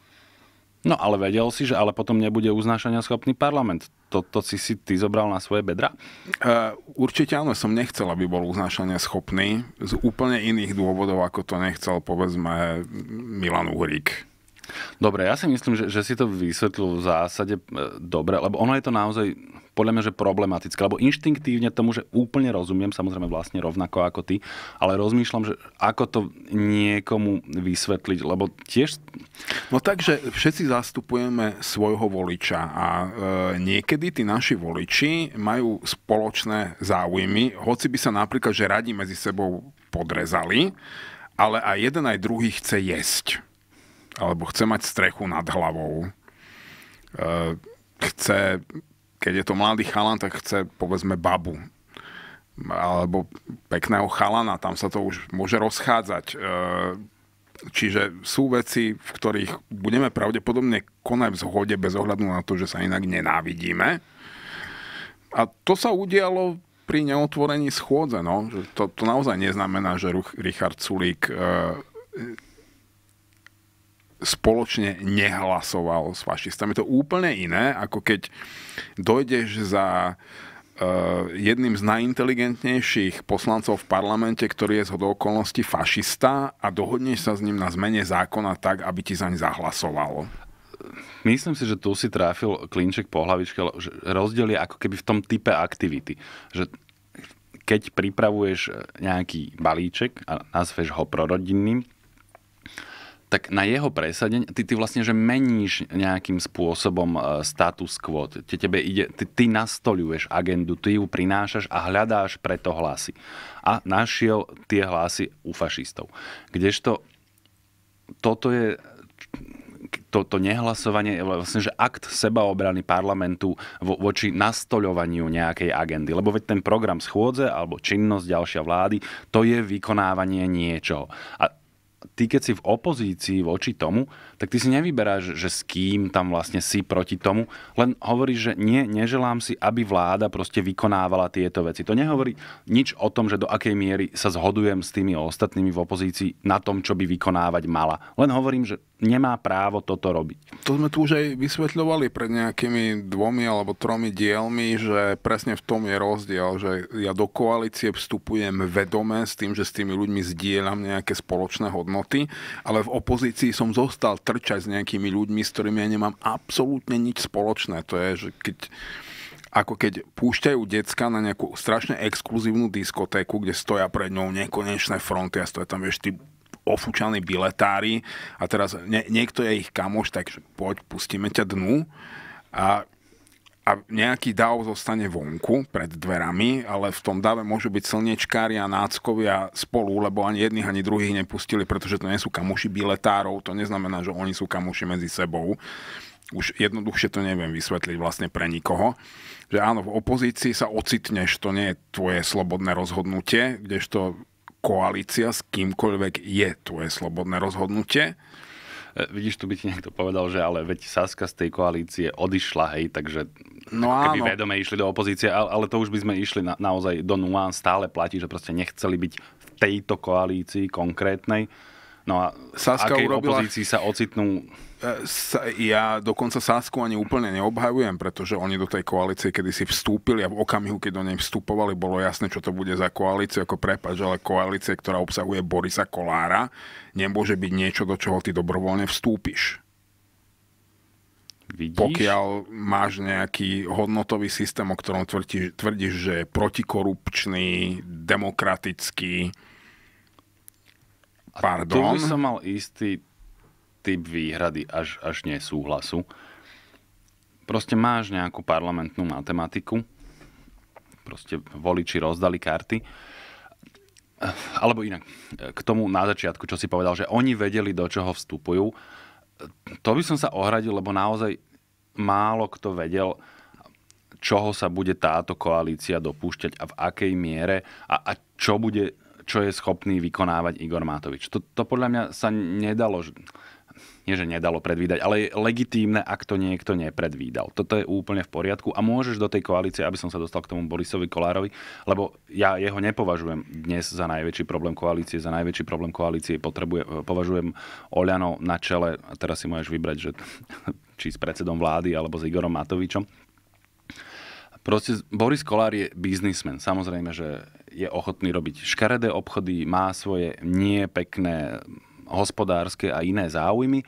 No ale vedel si, že ale potom nebude uznášania schopný parlament. Toto si si ty zobral na svoje bedra? Uh, určite áno, som nechcel, aby bol uznášania schopný z úplne iných dôvodov, ako to nechcel povedzme Milan Uhrík Dobre, ja si myslím, že, že si to vysvetlil v zásade e, dobre, lebo ono je to naozaj podľa mňa, že problematické, lebo inštinktívne tomu, že úplne rozumiem, samozrejme vlastne rovnako ako ty, ale rozmýšľam, že ako to niekomu vysvetliť, lebo tiež... No takže všetci zastupujeme svojho voliča a e, niekedy tí naši voliči majú spoločné záujmy, hoci by sa napríklad, že radi medzi sebou podrezali, ale aj jeden aj druhý chce jesť alebo chce mať strechu nad hlavou, e, chce, keď je to mladý chalan, tak chce povedzme babu alebo pekného chalana, tam sa to už môže rozchádzať. E, čiže sú veci, v ktorých budeme pravdepodobne konať v zhode bez ohľadu na to, že sa inak nenávidíme. A to sa udialo pri neotvorení schôdze. No. Že to, to naozaj neznamená, že Richard Sulík e, spoločne nehlasoval s fašistami. To je úplne iné, ako keď dojdeš za e, jedným z najinteligentnejších poslancov v parlamente, ktorý je z okolností fašista a dohodneš sa s ním na zmene zákona tak, aby ti zaň zahlasovalo. Myslím si, že tu si tráfil klinček po hlavičke, že rozdiel je ako keby v tom type aktivity. Že keď pripravuješ nejaký balíček a nazveš ho prorodinným, tak na jeho presadenie, ty, ty vlastne, že meníš nejakým spôsobom e, status quo, te, tebe ide, ty, ty nastoluješ agendu, ty ju prinášaš a hľadáš preto hlasy. A našiel tie hlasy u fašistov. Kdežto toto je toto nehlasovanie je vlastne že akt sebaobrany parlamentu vo, voči nastoľovaniu nejakej agendy. Lebo veď ten program schôdze alebo činnosť ďalšia vlády, to je vykonávanie niečoho. A ty keď si v opozícii voči tomu, tak ty si nevyberáš, že s kým tam vlastne si proti tomu, len hovorí, že nie, neželám si, aby vláda proste vykonávala tieto veci. To nehovorí nič o tom, že do akej miery sa zhodujem s tými ostatnými v opozícii na tom, čo by vykonávať mala. Len hovorím, že nemá právo toto robiť. To sme tu už aj vysvetľovali pred nejakými dvomi alebo tromi dielmi, že presne v tom je rozdiel, že ja do koalície vstupujem vedome s tým, že s tými ľuďmi zdieľam nejaké spoločné hodnoty, ale v opozícii som zostal strčať s nejakými ľuďmi, s ktorými ja nemám absolútne nič spoločné. To je, že keď ako keď púšťajú decka na nejakú strašne exkluzívnu diskotéku, kde stoja pred ňou nekonečné fronty a stoja tam, vieš, tí ofúčaní biletári a teraz nie, niekto je ich kamoš, takže poď, pustíme ťa dnu. A a nejaký dáv zostane vonku pred dverami, ale v tom dáve môžu byť slnečkári a náckovia spolu, lebo ani jedných, ani druhých nepustili, pretože to nie sú kamuši biletárov, to neznamená, že oni sú kamuši medzi sebou. Už jednoduchšie to neviem vysvetliť vlastne pre nikoho. Že áno, v opozícii sa ocitneš, to nie je tvoje slobodné rozhodnutie, kdežto koalícia s kýmkoľvek je tvoje slobodné rozhodnutie. E, vidíš, tu by ti niekto povedal, že ale veď Saska z tej koalície odišla, hej, takže no ako keby áno. vedome išli do opozície, ale, ale to už by sme išli na, naozaj do nuán, stále platí, že proste nechceli byť v tejto koalícii konkrétnej. No a Saska akej urobila... opozícii sa ocitnú e, ja dokonca Sasku ani úplne neobhajujem, pretože oni do tej koalície, kedy si vstúpili a v okamihu, keď do nej vstupovali, bolo jasné, čo to bude za koalíciu, ako prepač, ale koalície, ktorá obsahuje Borisa Kolára, nemôže byť niečo, do čoho ty dobrovoľne vstúpiš vidíš. Pokiaľ máš nejaký hodnotový systém, o ktorom tvrdíš, tvrdíš že je protikorupčný, demokratický, pardon. A tu by som mal istý typ výhrady až, až nesúhlasu. Proste máš nejakú parlamentnú matematiku, proste voliči rozdali karty, alebo inak, k tomu na začiatku, čo si povedal, že oni vedeli, do čoho vstupujú, to by som sa ohradil, lebo naozaj málo kto vedel, čoho sa bude táto koalícia dopúšťať a v akej miere a, a čo bude čo je schopný vykonávať Igor Mátovič. To, to podľa mňa sa nedalo, nie že nedalo predvídať, ale je legitímne, ak to niekto nepredvídal. Toto je úplne v poriadku a môžeš do tej koalície, aby som sa dostal k tomu Borisovi Kolárovi, lebo ja jeho nepovažujem dnes za najväčší problém koalície, za najväčší problém koalície potrebuje, považujem Oľano na čele, a teraz si môžeš vybrať, že či s predsedom vlády, alebo s Igorom Matovičom. Proste Boris Kolár je biznismen. Samozrejme, že je ochotný robiť škaredé obchody, má svoje nie pekné hospodárske a iné záujmy,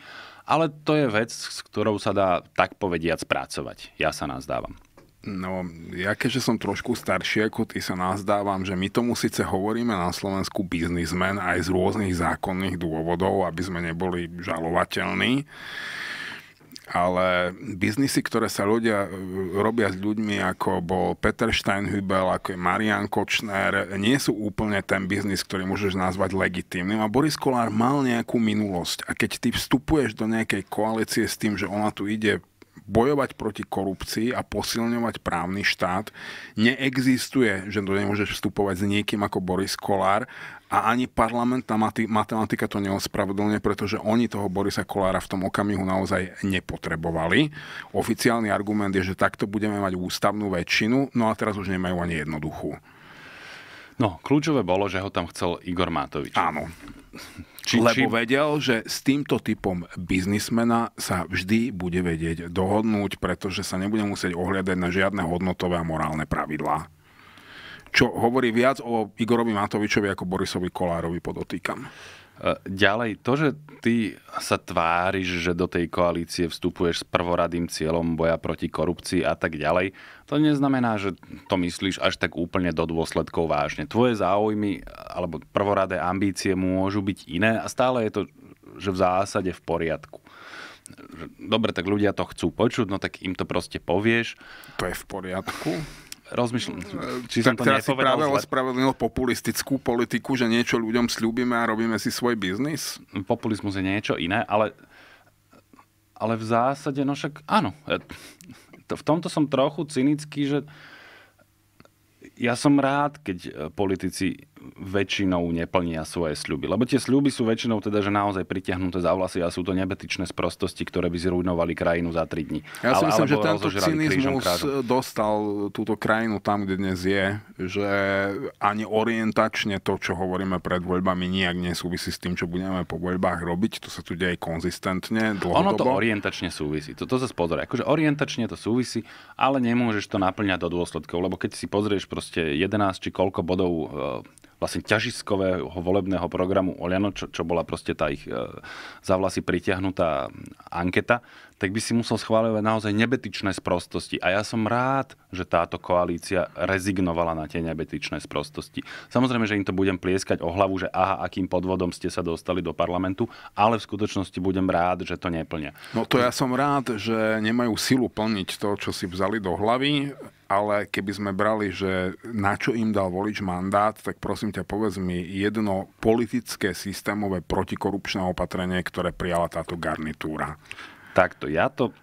ale to je vec, s ktorou sa dá tak povediať spracovať. Ja sa nazdávam. No, ja keďže som trošku starší ako ty, sa nazdávam, že my tomu síce hovoríme na Slovensku biznismen aj z rôznych zákonných dôvodov, aby sme neboli žalovateľní, ale biznisy, ktoré sa ľudia e, robia s ľuďmi, ako bol Peter Steinhübel, ako je Marian Kočner, nie sú úplne ten biznis, ktorý môžeš nazvať legitímnym. A Boris Kolár mal nejakú minulosť. A keď ty vstupuješ do nejakej koalície s tým, že ona tu ide bojovať proti korupcii a posilňovať právny štát. Neexistuje, že do nej môžeš vstupovať s niekým ako Boris Kolár a ani parlamentná matematika to neospravedlňuje, pretože oni toho Borisa Kolára v tom okamihu naozaj nepotrebovali. Oficiálny argument je, že takto budeme mať ústavnú väčšinu, no a teraz už nemajú ani jednoduchú. No, kľúčové bolo, že ho tam chcel Igor Matovič. Áno. Či, Lebo či... vedel, že s týmto typom biznismena sa vždy bude vedieť dohodnúť, pretože sa nebude musieť ohliadať na žiadne hodnotové a morálne pravidlá čo hovorí viac o Igorovi Matovičovi ako Borisovi Kolárovi podotýkam. E, ďalej, to, že ty sa tváriš, že do tej koalície vstupuješ s prvoradým cieľom boja proti korupcii a tak ďalej, to neznamená, že to myslíš až tak úplne do dôsledkov vážne. Tvoje záujmy alebo prvoradé ambície môžu byť iné a stále je to, že v zásade v poriadku dobre, tak ľudia to chcú počuť, no tak im to proste povieš. To je v poriadku rozmýšľam, mm, hm. e, či som tak to teraz práve ospravedlnil populistickú politiku, že niečo ľuďom slúbime a robíme si svoj biznis? Populizmus je niečo iné, ale, ale v zásade, no však áno. E, v tomto som trochu cynický, že ja som rád, keď e, politici väčšinou neplnia svoje sľuby. Lebo tie sľuby sú väčšinou teda, že naozaj pritiahnuté za vlasy a sú to nebetičné sprostosti, ktoré by zrujnovali krajinu za 3 dní. Ja si myslím, že tento cynizmus dostal túto krajinu tam, kde dnes je, že ani orientačne to, čo hovoríme pred voľbami, nijak nesúvisí s tým, čo budeme po voľbách robiť. To sa tu deje konzistentne, dlhodobo. Ono to orientačne súvisí. Toto sa pozrie. Akože orientačne to súvisí, ale nemôžeš to naplňať do dôsledkov, lebo keď si pozrieš proste 11 či koľko bodov vlastne ťažiskového volebného programu Oliano, čo, čo bola proste tá ich e, vlasy pritiahnutá anketa, tak by si musel schváľovať naozaj nebetičné sprostosti. A ja som rád, že táto koalícia rezignovala na tie nebetičné sprostosti. Samozrejme, že im to budem plieskať o hlavu, že aha, akým podvodom ste sa dostali do parlamentu, ale v skutočnosti budem rád, že to neplnia. No to ja som rád, že nemajú silu plniť to, čo si vzali do hlavy ale keby sme brali, že na čo im dal volič mandát, tak prosím ťa povedz mi jedno politické systémové protikorupčné opatrenie, ktoré prijala táto garnitúra. Takto, ja to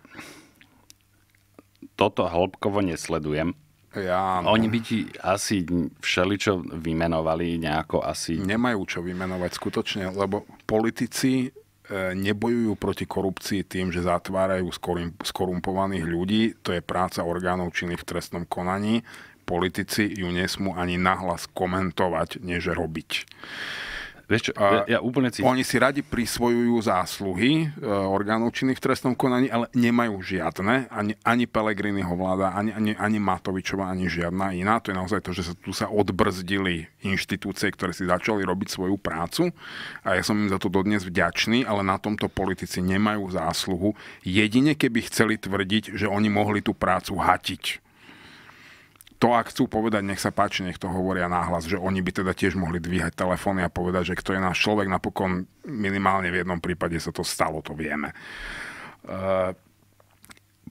toto hĺbkovo nesledujem. Ja, no. Oni by ti asi všeličo vymenovali nejako asi... Nemajú čo vymenovať skutočne, lebo politici nebojujú proti korupcii tým, že zatvárajú skorumpovaných ľudí. To je práca orgánov činných v trestnom konaní. Politici ju nesmú ani nahlas komentovať, než robiť. Vieš čo, a ja úplne cítim. Oni si radi prisvojujú zásluhy e, orgánov činných v trestnom konaní, ale nemajú žiadne. Ani, ani Pelegriniho vláda, ani, ani, ani Matovičova, ani žiadna iná. To je naozaj to, že sa, tu sa odbrzdili inštitúcie, ktoré si začali robiť svoju prácu. A ja som im za to dodnes vďačný, ale na tomto politici nemajú zásluhu. Jedine keby chceli tvrdiť, že oni mohli tú prácu hatiť to, ak chcú povedať, nech sa páči, nech to hovoria náhlas, že oni by teda tiež mohli dvíhať telefóny a povedať, že kto je náš človek, napokon minimálne v jednom prípade sa to stalo, to vieme. E,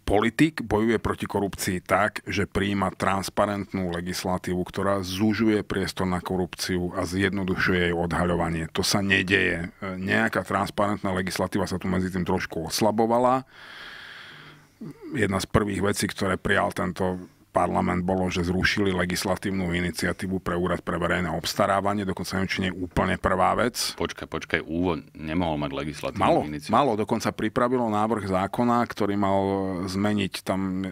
politik bojuje proti korupcii tak, že prijíma transparentnú legislatívu, ktorá zužuje priestor na korupciu a zjednodušuje jej odhaľovanie. To sa nedeje. E, nejaká transparentná legislatíva sa tu medzi tým trošku oslabovala. Jedna z prvých vecí, ktoré prijal tento parlament bolo, že zrušili legislatívnu iniciatívu pre úrad pre verejné obstarávanie, dokonca neviem, či nie úplne prvá vec. Počkaj, počkaj, úvod nemohol mať legislatívnu malo, iniciatívu. Malo, dokonca pripravilo návrh zákona, ktorý mal e, zmeniť tam e,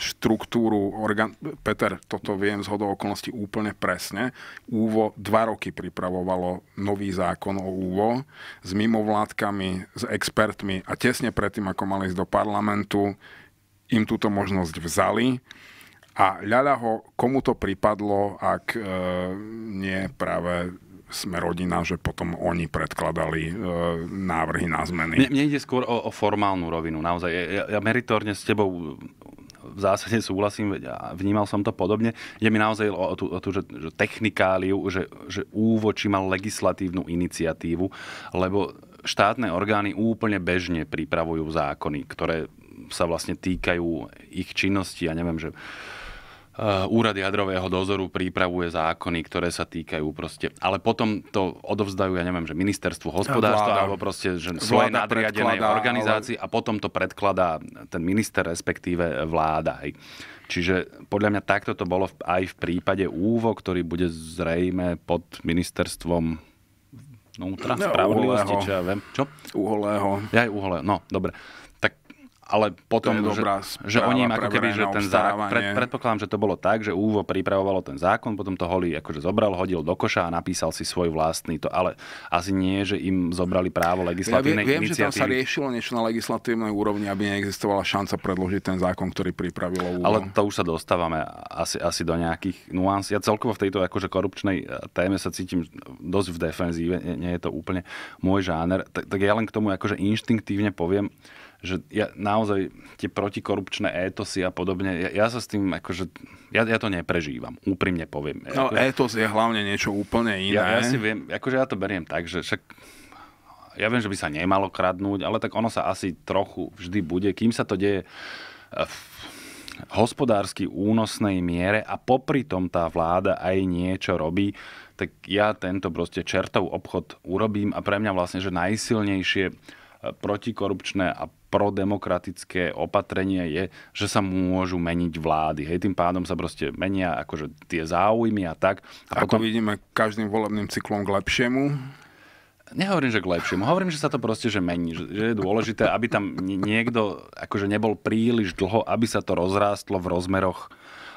štruktúru orgán... Peter, toto viem z hodou okolností úplne presne. Úvo dva roky pripravovalo nový zákon o úvo s mimovládkami, s expertmi a tesne predtým, ako mali ísť do parlamentu, im túto možnosť vzali a ľada ho, komu to pripadlo, ak e, nie práve sme rodina, že potom oni predkladali e, návrhy na zmeny. Mne, mne ide skôr o, o formálnu rovinu, naozaj. Ja, ja meritorne s tebou v zásade súhlasím, a vnímal som to podobne. Je mi naozaj o, o tú, o tú že, že technikáliu, že, že úvoči mal legislatívnu iniciatívu, lebo štátne orgány úplne bežne pripravujú zákony, ktoré sa vlastne týkajú ich činnosti, ja neviem, že Eh, úrad jadrového dozoru pripravuje zákony, ktoré sa týkajú proste, ale potom to odovzdajú, ja neviem, že ministerstvu hospodárstva vláda, alebo proste že svoje nadriadené organizácii ale... a potom to predkladá ten minister, respektíve vláda. Hej. Čiže podľa mňa takto to bolo aj v prípade úvo, ktorý bude zrejme pod ministerstvom vnútra, no, spravodlivosti, čo ja viem. Čo? Uholého. Ja aj uholého, no, dobre ale potom, že, že o ním ako keby, že ten zákon, pred, predpokladám, že to bolo tak, že úvo pripravovalo ten zákon, potom to holí, akože zobral, hodil do koša a napísal si svoj vlastný to, ale asi nie, že im zobrali právo legislatívnej ja viem, iniciatívy. Viem, že tam sa riešilo niečo na legislatívnej úrovni, aby neexistovala šanca predložiť ten zákon, ktorý pripravilo úvo. Ale to už sa dostávame asi, asi do nejakých nuans. Ja celkovo v tejto akože korupčnej eh, téme sa cítim dosť v defenzíve, nie, nie je to úplne môj žáner. Tak, tak ja len k tomu akože inštinktívne poviem, že ja, naozaj tie protikorupčné étosy a podobne, ja, ja sa s tým akože, ja, ja to neprežívam, úprimne poviem. No akože, étos je hlavne niečo úplne iné. Ja, ja si viem, akože ja to beriem tak, že však ja viem, že by sa nemalo kradnúť, ale tak ono sa asi trochu vždy bude, kým sa to deje v hospodársky únosnej miere a popri tom tá vláda aj niečo robí, tak ja tento proste čertov obchod urobím a pre mňa vlastne, že najsilnejšie e, protikorupčné a prodemokratické opatrenie je, že sa môžu meniť vlády. Hej, tým pádom sa proste menia akože tie záujmy a tak. A Ako potom... vidíme, každým volebným cyklom k lepšiemu. Nehovorím, že k lepšiemu. Hovorím, že sa to proste že mení. Že je dôležité, aby tam niekto akože nebol príliš dlho, aby sa to rozrástlo v rozmeroch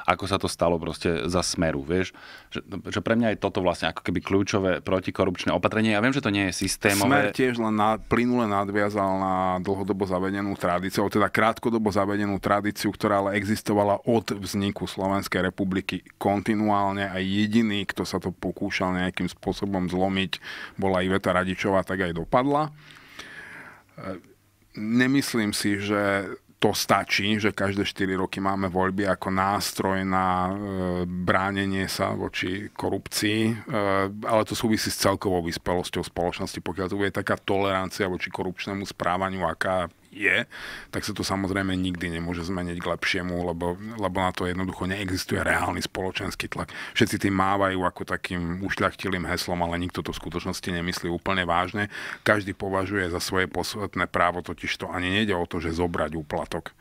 ako sa to stalo proste za smeru, vieš. Že, že pre mňa je toto vlastne ako keby kľúčové protikorupčné opatrenie. Ja viem, že to nie je systémové. Smer tiež len na, plynule nadviazal na dlhodobo zavedenú tradíciu, teda krátkodobo zavedenú tradíciu, ktorá ale existovala od vzniku Slovenskej republiky kontinuálne a jediný, kto sa to pokúšal nejakým spôsobom zlomiť, bola Iveta Radičová, tak aj dopadla. E, nemyslím si, že to stačí, že každé 4 roky máme voľby ako nástroj na e, bránenie sa voči korupcii, e, ale to súvisí s celkovou vyspelosťou spoločnosti, pokiaľ tu je taká tolerancia voči korupčnému správaniu, aká je, tak sa to samozrejme nikdy nemôže zmeniť k lepšiemu, lebo, lebo na to jednoducho neexistuje reálny spoločenský tlak. Všetci tým mávajú ako takým ušľachtilým heslom, ale nikto to v skutočnosti nemyslí úplne vážne. Každý považuje za svoje posvetné právo, totiž to ani nejde o to, že zobrať úplatok.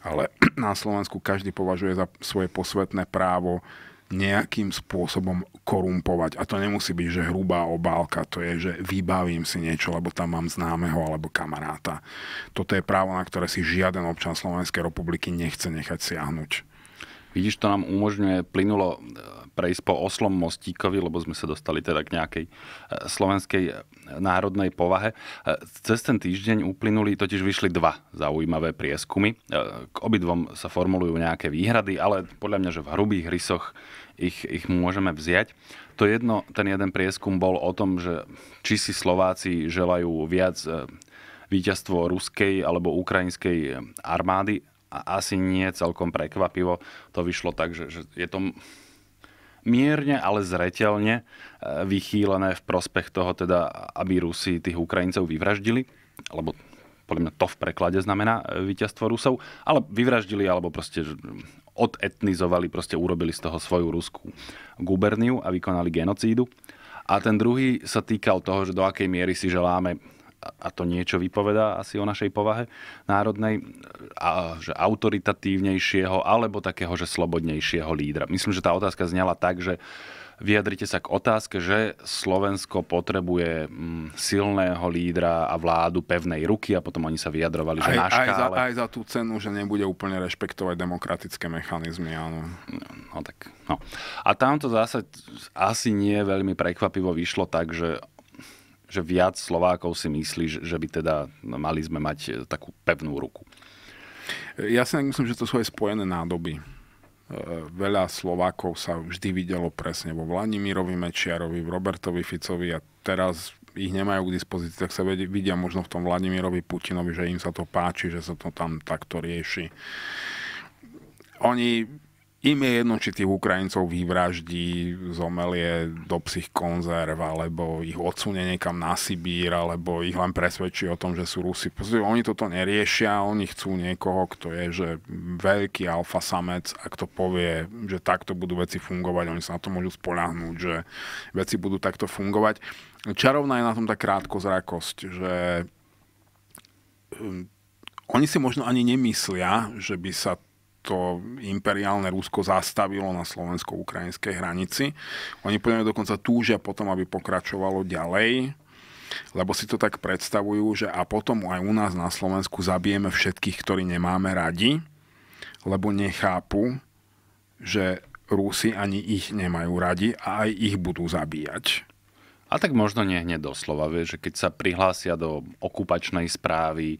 Ale [CLEARS THROAT] na Slovensku každý považuje za svoje posvetné právo nejakým spôsobom korumpovať. A to nemusí byť, že hrubá obálka, to je, že vybavím si niečo, lebo tam mám známeho alebo kamaráta. Toto je právo, na ktoré si žiaden občan Slovenskej republiky nechce nechať siahnuť. Vidíš, to nám umožňuje plynulo e, prejsť po oslom mostíkovi, lebo sme sa dostali teda k nejakej e, slovenskej e, národnej povahe. E, cez ten týždeň uplynuli, totiž vyšli dva zaujímavé prieskumy. E, k obidvom sa formulujú nejaké výhrady, ale podľa mňa, že v hrubých rysoch ich, ich môžeme vziať. To jedno, ten jeden prieskum bol o tom, že či si Slováci želajú viac e, víťazstvo ruskej alebo ukrajinskej armády a asi nie celkom prekvapivo. To vyšlo tak, že, že je to mierne, ale zreteľne e, vychýlené v prospech toho, teda, aby Rusi tých Ukrajincov vyvraždili, alebo podľa mňa to v preklade znamená e, víťazstvo Rusov, ale vyvraždili alebo proste odetnizovali, proste urobili z toho svoju ruskú guberniu a vykonali genocídu. A ten druhý sa týkal toho, že do akej miery si želáme a to niečo vypovedá asi o našej povahe národnej, a, že autoritatívnejšieho alebo takého, že slobodnejšieho lídra. Myslím, že tá otázka znela tak, že vyjadrite sa k otázke, že Slovensko potrebuje mm, silného lídra a vládu pevnej ruky a potom oni sa vyjadrovali, že aj, na škále... Aj za, aj za tú cenu, že nebude úplne rešpektovať demokratické mechanizmy, áno. No, no tak, no. A tamto zase asi nie veľmi prekvapivo vyšlo tak, že že viac Slovákov si myslí, že by teda mali sme mať e, takú pevnú ruku. Ja si myslím, že to sú aj spojené nádoby. E, veľa Slovákov sa vždy videlo presne vo Vladimirovi Mečiarovi, v Robertovi Ficovi a teraz ich nemajú k dispozícii, tak sa vidia možno v tom Vladimirovi Putinovi, že im sa to páči, že sa to tam takto rieši. Oni im je jedno, či tých Ukrajincov vyvraždí, zomelie do psych konzerv, alebo ich odsunie niekam na Sibír, alebo ich len presvedčí o tom, že sú Rusi. oni toto neriešia, oni chcú niekoho, kto je že veľký alfa samec a kto povie, že takto budú veci fungovať, oni sa na to môžu spoľahnúť, že veci budú takto fungovať. Čarovná je na tom tá krátkozrakosť, že um, oni si možno ani nemyslia, že by sa to imperiálne Rusko zastavilo na slovensko-ukrajinskej hranici. Oni podľa dokonca túžia potom, aby pokračovalo ďalej, lebo si to tak predstavujú, že a potom aj u nás na Slovensku zabijeme všetkých, ktorí nemáme radi, lebo nechápu, že Rusi ani ich nemajú radi a aj ich budú zabíjať. A tak možno nie hneď doslova, vieš, že keď sa prihlásia do okupačnej správy,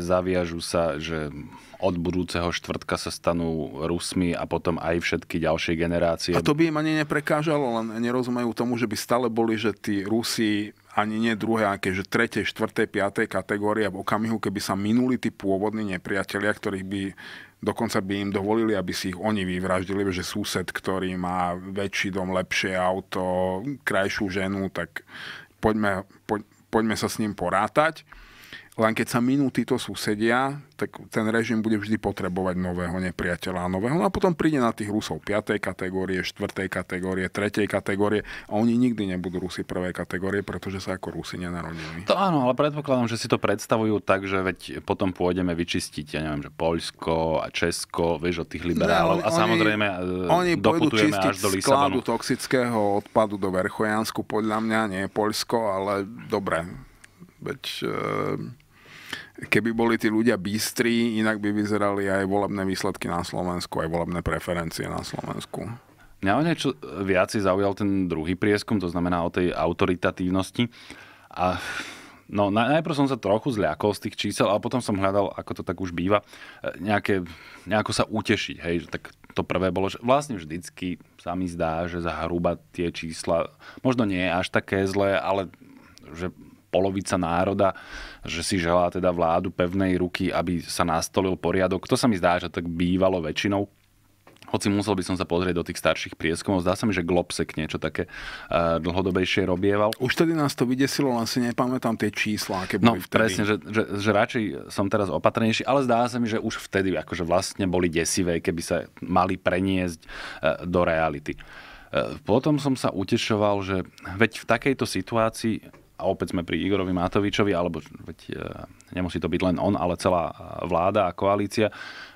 zaviažu sa, že od budúceho štvrtka sa stanú Rusmi a potom aj všetky ďalšie generácie. A to by im ani neprekážalo, len nerozumejú tomu, že by stále boli, že tí Rusi ani nie druhé, aké, že tretej, štvrtej, piatej kategórie v okamihu, keby sa minuli tí pôvodní nepriatelia, ktorých by dokonca by im dovolili, aby si ich oni vyvraždili, že sused, ktorý má väčší dom, lepšie auto, krajšiu ženu, tak poďme, po, poďme sa s ním porátať len keď sa minú títo susedia, tak ten režim bude vždy potrebovať nového nepriateľa a nového. No a potom príde na tých Rusov 5. kategórie, 4. kategórie, 3. kategórie a oni nikdy nebudú Rusi 1. kategórie, pretože sa ako Rusi nenarodili. To áno, ale predpokladám, že si to predstavujú tak, že veď potom pôjdeme vyčistiť, ja neviem, že Poľsko a Česko, vieš, od tých liberálov. Ne, oni, a samozrejme, e, oni pôjdu čistiť až do Lisabonu. skladu toxického odpadu do Verchojansku, podľa mňa nie Poľsko, ale dobre. Veď... E keby boli tí ľudia bystrí, inak by vyzerali aj volebné výsledky na Slovensku, aj volebné preferencie na Slovensku. Mňa o niečo viac zaujal ten druhý prieskum, to znamená o tej autoritatívnosti. A no, najprv som sa trochu zľakol z tých čísel, ale potom som hľadal, ako to tak už býva, e, nejaké, nejako sa utešiť. Hej, že tak to prvé bolo, že vlastne vždycky sa mi zdá, že zhruba tie čísla, možno nie je až také zlé, ale že polovica národa, že si želá teda vládu pevnej ruky, aby sa nastolil poriadok. To sa mi zdá, že tak bývalo väčšinou. Hoci musel by som sa pozrieť do tých starších prieskumov, zdá sa mi, že Globsek niečo také uh, dlhodobejšie robieval. Už tedy nás to vydesilo, len si nepamätám tie čísla, aké no, boli no, vtedy. presne, že, že, že radšej som teraz opatrnejší, ale zdá sa mi, že už vtedy akože vlastne boli desivé, keby sa mali preniesť uh, do reality. Eh, potom som sa utešoval, že veď v takejto situácii a opäť sme pri Igorovi Matovičovi, alebo veď, e, nemusí to byť len on, ale celá e, vláda a koalícia,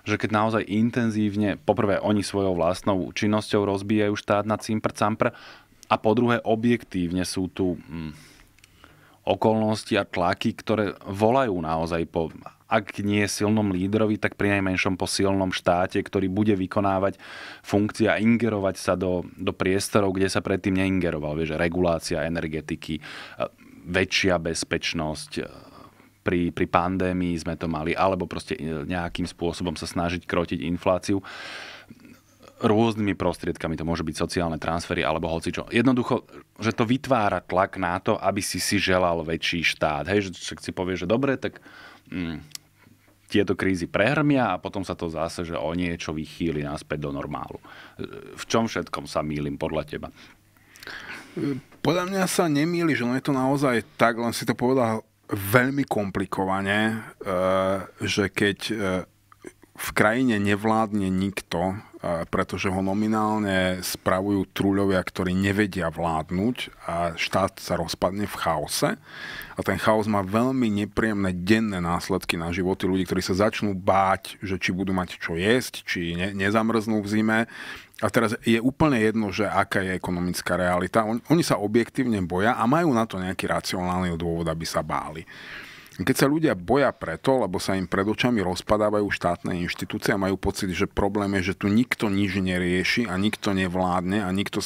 že keď naozaj intenzívne, poprvé oni svojou vlastnou činnosťou rozbijajú štát na cimpr campr a po druhé objektívne sú tu hm, okolnosti a tlaky, ktoré volajú naozaj po ak nie silnom lídrovi, tak pri najmenšom po silnom štáte, ktorý bude vykonávať funkcia a ingerovať sa do, do priestorov, kde sa predtým neingeroval. Vieš, regulácia energetiky, e, väčšia bezpečnosť e, pri, pri pandémii sme to mali, alebo proste e, nejakým spôsobom sa snažiť krotiť infláciu. Rôznymi prostriedkami, to môže byť sociálne transfery alebo čo. Jednoducho, že to vytvára tlak na to, aby si si želal väčší štát. Hej, že si povie, že dobre, tak mm, tieto krízy prehrmia a potom sa to zase, že o niečo vychýli náspäť do normálu. E, v čom všetkom sa mýlim podľa teba? Podľa mňa sa nemýli, že no je to naozaj tak, len si to povedal veľmi komplikovane, eh, že keď eh, v krajine nevládne nikto, eh, pretože ho nominálne spravujú trúľovia, ktorí nevedia vládnuť a štát sa rozpadne v chaose. A ten chaos má veľmi nepríjemné denné následky na životy ľudí, ktorí sa začnú báť, že či budú mať čo jesť, či ne, nezamrznú v zime, a teraz je úplne jedno, že aká je ekonomická realita. Oni, oni sa objektívne boja a majú na to nejaký racionálny dôvod, aby sa báli. Keď sa ľudia boja preto, lebo sa im pred očami rozpadávajú štátne inštitúcie a majú pocit, že problém je, že tu nikto nič nerieši a nikto nevládne a nikto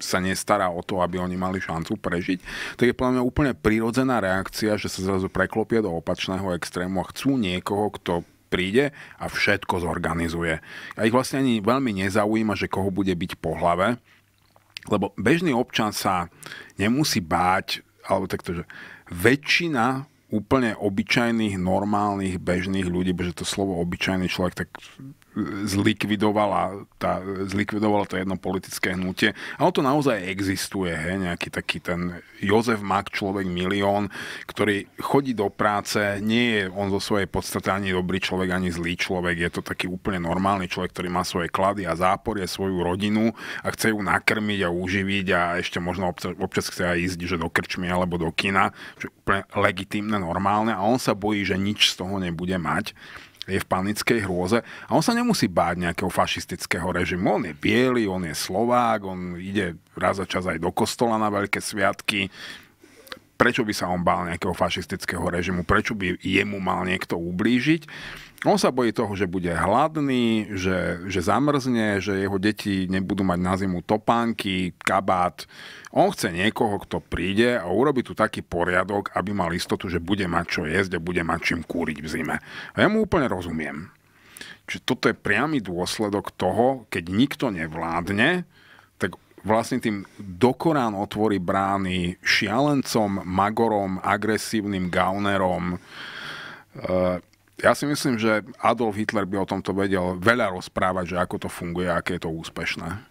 sa nestará o to, aby oni mali šancu prežiť, tak je podľa mňa úplne prirodzená reakcia, že sa zrazu preklopia do opačného extrému a chcú niekoho, kto príde a všetko zorganizuje. A ich vlastne ani veľmi nezaujíma, že koho bude byť po hlave, lebo bežný občan sa nemusí báť, alebo takto, že väčšina úplne obyčajných, normálnych, bežných ľudí, bože to slovo obyčajný človek, tak zlikvidovala, tá, zlikvidovala to jedno politické hnutie. A to naozaj existuje, he, nejaký taký ten Jozef Mak, človek milión, ktorý chodí do práce, nie je on zo svojej podstate ani dobrý človek, ani zlý človek, je to taký úplne normálny človek, ktorý má svoje klady a záporie, svoju rodinu a chce ju nakrmiť a uživiť a ešte možno občas, občas chce aj ísť že do krčmy alebo do kina, čo je úplne legitimné, normálne a on sa bojí, že nič z toho nebude mať je v panickej hrôze a on sa nemusí báť nejakého fašistického režimu. On je biely, on je Slovák, on ide raz za čas aj do kostola na veľké sviatky. Prečo by sa on bál nejakého fašistického režimu? Prečo by jemu mal niekto ublížiť? On sa bojí toho, že bude hladný, že, že zamrzne, že jeho deti nebudú mať na zimu topánky, kabát. On chce niekoho, kto príde a urobi tu taký poriadok, aby mal istotu, že bude mať čo jesť a bude mať čím kúriť v zime. A ja mu úplne rozumiem. Čiže toto je priamy dôsledok toho, keď nikto nevládne, tak vlastne tým dokorán otvorí brány šialencom, magorom, agresívnym gaunerom, e- ja si myslím, že Adolf Hitler by o tomto vedel veľa rozprávať, že ako to funguje, aké je to úspešné.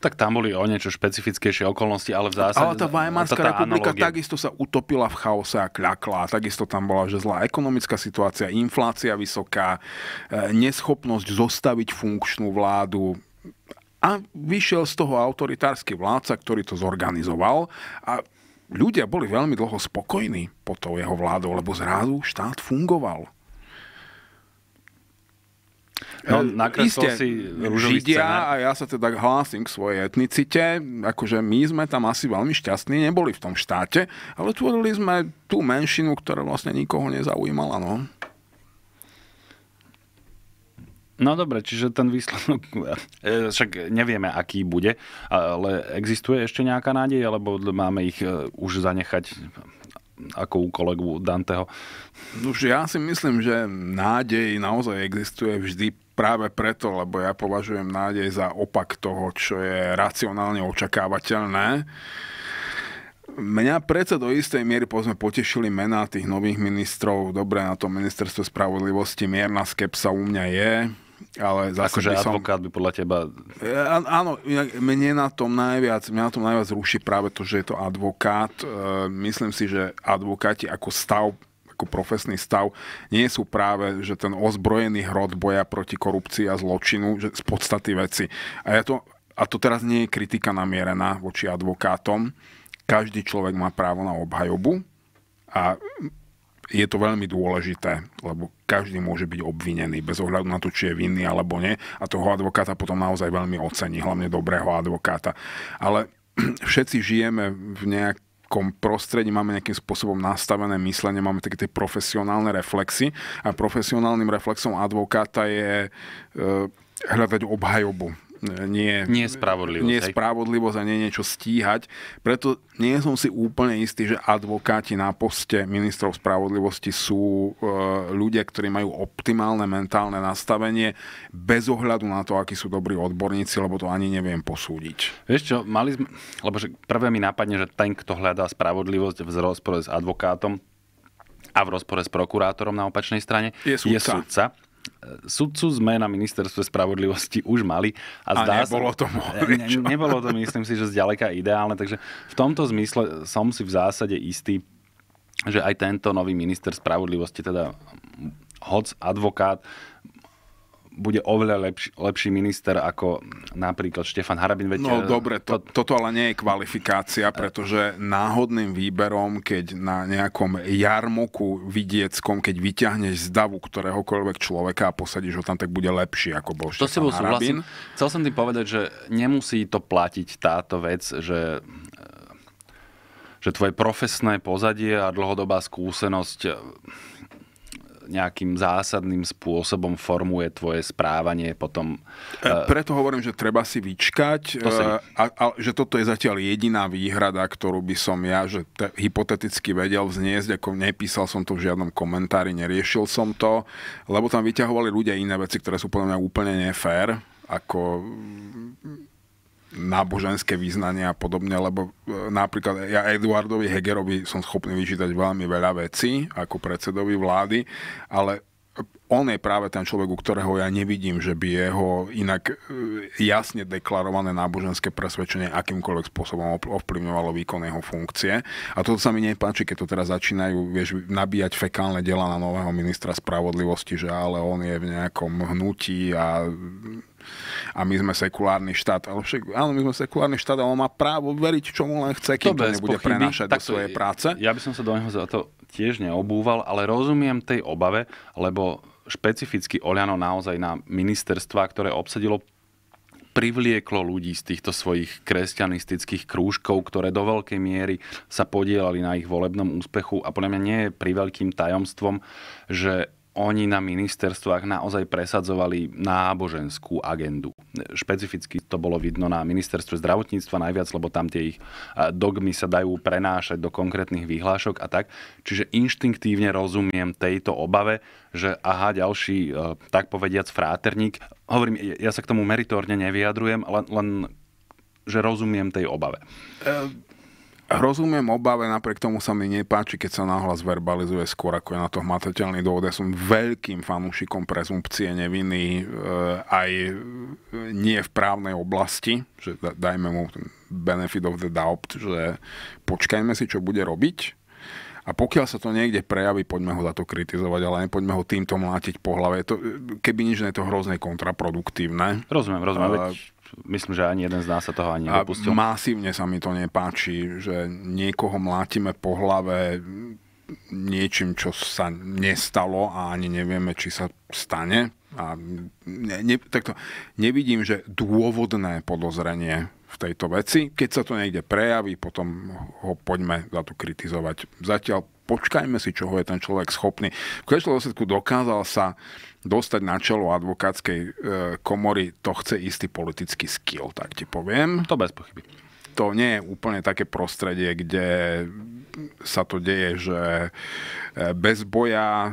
Tak tam boli o niečo špecifickejšie okolnosti, ale v zásade... Ale tá Weimarská tá, republika analogia. takisto sa utopila v chaose a kľakla. Takisto tam bola, že zlá ekonomická situácia, inflácia vysoká, e, neschopnosť zostaviť funkčnú vládu. A vyšiel z toho autoritársky vládca, ktorý to zorganizoval a ľudia boli veľmi dlho spokojní po tou jeho vládou, lebo zrazu štát fungoval. No, e, nakreslil si Židia scenár. a ja sa teda hlásim k svojej etnicite. Akože my sme tam asi veľmi šťastní, neboli v tom štáte, ale tvorili sme tú menšinu, ktorá vlastne nikoho nezaujímala. No. No dobre, čiže ten výsledok, e, však nevieme, aký bude, ale existuje ešte nejaká nádej, alebo máme ich e, už zanechať ako u kolegu Danteho? Už ja si myslím, že nádej naozaj existuje vždy práve preto, lebo ja považujem nádej za opak toho, čo je racionálne očakávateľné. Mňa predsa do istej miery povedzme, potešili mená tých nových ministrov. Dobre, na tom ministerstve spravodlivosti mierna skepsa u mňa je. Ale zase akože by som... advokát by podľa teba... E, áno, mne na tom najviac, mňa na tom najviac ruší práve to, že je to advokát. E, myslím si, že advokáti ako stav ako profesný stav nie sú práve, že ten ozbrojený hrod boja proti korupcii a zločinu že z podstaty veci. A, ja to, a to teraz nie je kritika namierená voči advokátom. Každý človek má právo na obhajobu a je to veľmi dôležité, lebo každý môže byť obvinený bez ohľadu na to, či je vinný alebo nie. A toho advokáta potom naozaj veľmi ocení, hlavne dobrého advokáta. Ale [CLEARS THROAT] všetci žijeme v nejak akom prostredí máme nejakým spôsobom nastavené myslenie, máme také tie profesionálne reflexy a profesionálnym reflexom advokáta je e, hľadať obhajobu nie, nie spravodlivosť, nie spravodlivosť a nie niečo stíhať. Preto nie som si úplne istý, že advokáti na poste ministrov spravodlivosti sú e, ľudia, ktorí majú optimálne mentálne nastavenie bez ohľadu na to, akí sú dobrí odborníci, lebo to ani neviem posúdiť. Vieš čo, mali sme, lebo že prvé mi nápadne, že ten, kto hľadá spravodlivosť v rozpore s advokátom, a v rozpore s prokurátorom na opačnej strane je sudca. Je sudca sudcu sme na ministerstve spravodlivosti už mali. A, a zdá nebolo sa, to ne, Nebolo to, myslím si, že zďaleka ideálne. Takže v tomto zmysle som si v zásade istý, že aj tento nový minister spravodlivosti, teda hoc advokát, bude oveľa lepš, lepší minister ako napríklad Štefan Harabin. Veď, no eh, dobre, to, toto ale nie je kvalifikácia, pretože náhodným výberom, keď na nejakom jarmoku vidieckom, keď vyťahneš z davu ktoréhokoľvek človeka a posadíš ho tam, tak bude lepší ako bol to Štefan si Harabin. Chcel som tým povedať, že nemusí to platiť táto vec, že eh, že tvoje profesné pozadie a dlhodobá skúsenosť eh, nejakým zásadným spôsobom formuje tvoje správanie potom. E, e, preto hovorím, že treba si vyčkať, to si... E, a, a, že toto je zatiaľ jediná výhrada, ktorú by som ja, že te, hypoteticky vedel vzniesť, ako nepísal som to v žiadnom komentári, neriešil som to, lebo tam vyťahovali ľudia iné veci, ktoré sú podľa mňa úplne nefér, ako náboženské význania a podobne, lebo e, napríklad ja Eduardovi Hegerovi som schopný vyčítať veľmi veľa vecí ako predsedovi vlády, ale on je práve ten človek, u ktorého ja nevidím, že by jeho inak e, jasne deklarované náboženské presvedčenie akýmkoľvek spôsobom ovplyvňovalo výkon jeho funkcie. A toto sa mi nepáči, keď to teraz začínajú vieš, nabíjať fekálne dela na nového ministra spravodlivosti, že ale on je v nejakom hnutí a a my sme sekulárny štát. Ale však, áno, my sme sekulárny štát, ale on má právo veriť, čomu len chce, kým to, to nebude pochyby. prenášať tak do svojej je, práce. Ja by som sa do neho za to tiež neobúval, ale rozumiem tej obave, lebo špecificky Oliano naozaj na ministerstva, ktoré obsadilo privlieklo ľudí z týchto svojich kresťanistických krúžkov, ktoré do veľkej miery sa podielali na ich volebnom úspechu a podľa mňa nie je pri veľkým tajomstvom, že oni na ministerstvách naozaj presadzovali náboženskú agendu. Špecificky to bolo vidno na ministerstve zdravotníctva najviac, lebo tam tie ich dogmy sa dajú prenášať do konkrétnych výhlášok a tak. Čiže inštinktívne rozumiem tejto obave, že aha, ďalší, e, tak povediac, fráterník. Hovorím, ja sa k tomu meritorne nevyjadrujem, len, len že rozumiem tej obave. E, rozumiem obave, napriek tomu sa mi nepáči, keď sa náhlas verbalizuje skôr, ako je na to hmatateľný dôvod. Ja som veľkým fanúšikom prezumpcie neviny e, aj e, nie v právnej oblasti, že dajme mu ten benefit of the doubt, že počkajme si, čo bude robiť, a pokiaľ sa to niekde prejaví, poďme ho za to kritizovať, ale nepoďme ho týmto mlátiť po hlave. To, e, keby nič, je to hrozne kontraproduktívne. Rozumiem, rozumiem. Ale myslím, že ani jeden z nás sa toho ani nepustil. Masívne sa mi to nepáči, že niekoho mlátime po hlave niečím, čo sa nestalo a ani nevieme, či sa stane. A ne, ne, takto, nevidím, že dôvodné podozrenie v tejto veci. Keď sa to niekde prejaví, potom ho poďme za to kritizovať. Zatiaľ počkajme si, čoho je ten človek schopný. V konečnom dôsledku dokázal sa dostať na čelo advokátskej e, komory, to chce istý politický skill, tak ti poviem. To bez pochyby. To nie je úplne také prostredie, kde sa to deje, že e, bez boja, e,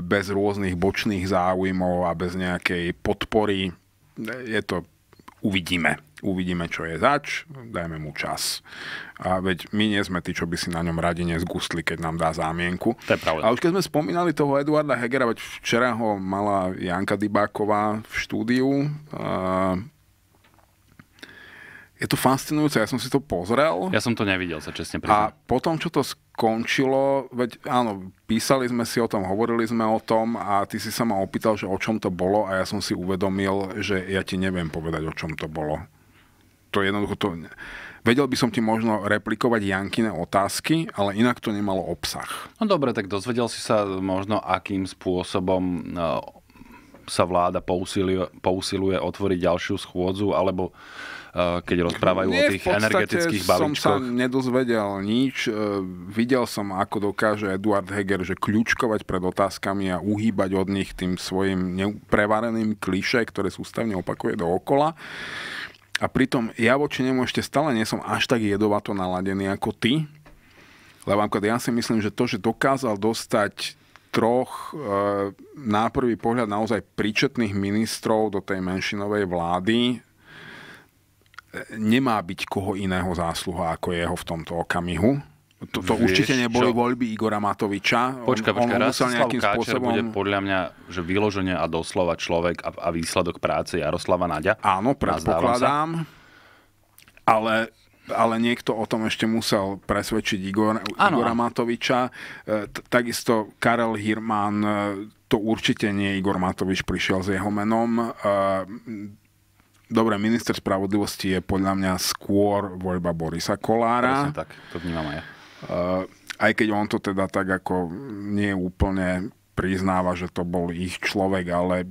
bez rôznych bočných záujmov a bez nejakej podpory e, je to uvidíme uvidíme, čo je zač, dajme mu čas. A veď my nie sme tí, čo by si na ňom radi nezgustli, keď nám dá zámienku. To je pravda. A už keď sme spomínali toho Eduarda Hegera, veď včera ho mala Janka Dybáková v štúdiu. je to fascinujúce, ja som si to pozrel. Ja som to nevidel, sa čestne priznám. A potom, čo to skončilo, veď áno, písali sme si o tom, hovorili sme o tom a ty si sa ma opýtal, že o čom to bolo a ja som si uvedomil, že ja ti neviem povedať, o čom to bolo to jednoducho to... Vedel by som ti možno replikovať Jankine otázky, ale inak to nemalo obsah. No dobre, tak dozvedel si sa možno, akým spôsobom e, sa vláda pousiluje, pousiluje otvoriť ďalšiu schôdzu, alebo e, keď rozprávajú Nie, o tých energetických balíčkoch. som sa nedozvedel nič. E, videl som, ako dokáže Eduard Heger, že kľúčkovať pred otázkami a uhýbať od nich tým svojim prevareným kliše, ktoré sústavne opakuje dookola. A pritom ja voči nemu ešte stále nie som až tak jedovato naladený ako ty. Lebo ja si myslím, že to, že dokázal dostať troch e, na prvý pohľad naozaj príčetných ministrov do tej menšinovej vlády, eh, nemá byť koho iného zásluha ako jeho v tomto okamihu. To to určite neboli čo? voľby Igora Matoviča. Počkaj, počkaj, on musel nejakým Káčer spôsobom... bude podľa mňa, že vyloženie a doslova človek a, a výsledok práce Jaroslava Naďa. Áno, predpokladám. Ale ale niekto o tom ešte musel presvedčiť Igor, ano. Igora Matoviča. E, takisto Karel Hirman, e, to určite nie Igor Matovič prišiel s jeho menom. E, dobre, minister spravodlivosti je podľa mňa skôr voľba Borisa Kolára. Presne tak, to vnímam aj ja. Eh, aj keď on to teda tak ako nie úplne priznáva, že to bol ich človek, ale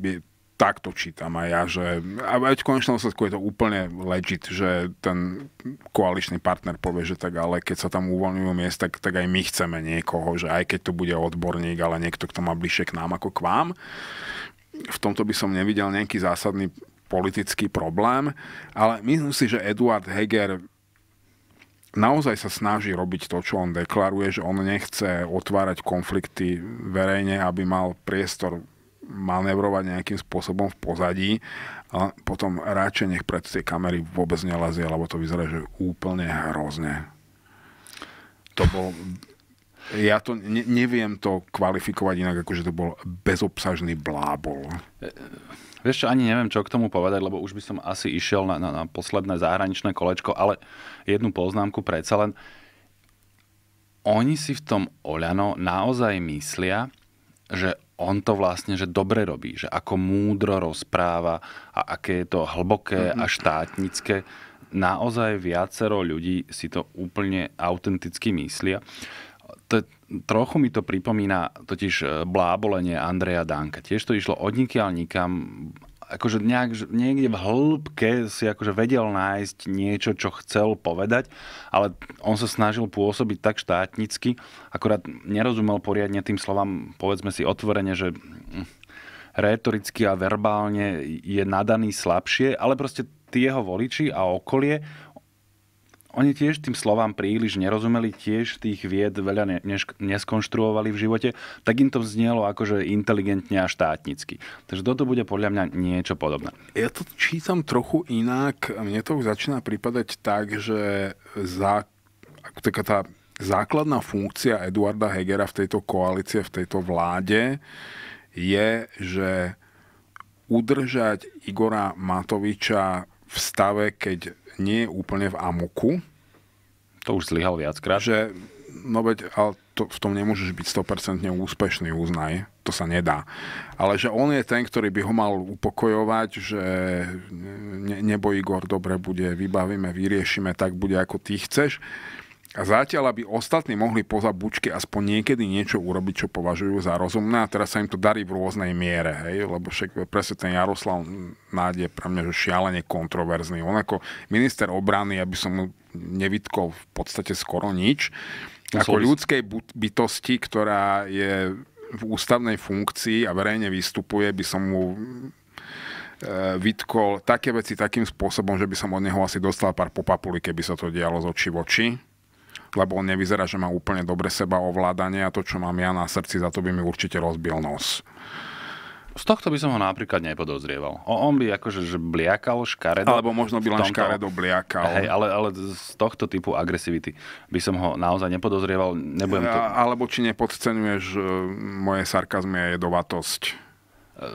tak to čítam aj ja, že a v konečnom dôsledku je to úplne legit, že ten koaličný partner povie, že tak ale keď sa tam uvoľňujú miesta, tak, tak aj my chceme niekoho, že aj keď to bude odborník, ale niekto, kto má bližšie k nám ako k vám. V tomto by som nevidel nejaký zásadný politický problém, ale myslím si, že Eduard Heger naozaj sa snaží robiť to, čo on deklaruje, že on nechce otvárať konflikty verejne, aby mal priestor manévrovať nejakým spôsobom v pozadí, ale potom radšej nech pred tie kamery vôbec nelazie, lebo to vyzerá, že úplne hrozne. To bol ja to ne, neviem to kvalifikovať inak, ako že to bol bezobsažný blábol. E, vieš čo, ani neviem, čo k tomu povedať, lebo už by som asi išiel na, na, na posledné zahraničné kolečko, ale jednu poznámku predsa len. Oni si v tom Oľano naozaj myslia, že on to vlastne, že dobre robí, že ako múdro rozpráva a aké je to hlboké a štátnické. Naozaj viacero ľudí si to úplne autenticky myslia to, trochu mi to pripomína totiž e, blábolenie Andreja Danka. Tiež to išlo nikiaľ nikam, akože nejak, niekde v hĺbke si akože vedel nájsť niečo, čo chcel povedať, ale on sa snažil pôsobiť tak štátnicky, akorát nerozumel poriadne tým slovám, povedzme si otvorene, že hm, retoricky a verbálne je nadaný slabšie, ale proste tie jeho voliči a okolie oni tiež tým slovám príliš nerozumeli, tiež tých vied veľa ne, neskonštruovali v živote, tak im to vznielo akože inteligentne a štátnicky. Takže toto bude podľa mňa niečo podobné. Ja to čítam trochu inak. Mne to už začína pripadať tak, že za, taká tá základná funkcia Eduarda Hegera v tejto koalície, v tejto vláde je, že udržať Igora Matoviča v stave, keď nie je úplne v amoku. To už zlyhal viackrát. Že, no veď, ale to, v tom nemôžeš byť 100% úspešný, uznaj. To sa nedá. Ale že on je ten, ktorý by ho mal upokojovať, že ne, neboj Igor, dobre bude, vybavíme, vyriešime, tak bude, ako ty chceš a zatiaľ, aby ostatní mohli poza bučky aspoň niekedy niečo urobiť, čo považujú za rozumné. A teraz sa im to darí v rôznej miere, hej? lebo však presne ten Jaroslav nájde je pre mňa že šialene kontroverzný. On ako minister obrany, aby som mu nevytkol v podstate skoro nič, ako ľudskej bytosti, ktorá je v ústavnej funkcii a verejne vystupuje, by som mu e, vytkol také veci takým spôsobom, že by som od neho asi dostal pár popapuly, keby sa to dialo z očí v oči lebo on nevyzerá, že má úplne dobre seba ovládanie a to, čo mám ja na srdci, za to by mi určite rozbil nos. Z tohto by som ho napríklad nepodozrieval. O, on by akože že bliakal, škaredo. Alebo možno by len tomto, škaredo bliakal. Hej, ale, ale z tohto typu agresivity by som ho naozaj nepodozrieval. Nebudem to... Alebo či nepodceňuješ e, moje sarkazmy a jedovatosť. E,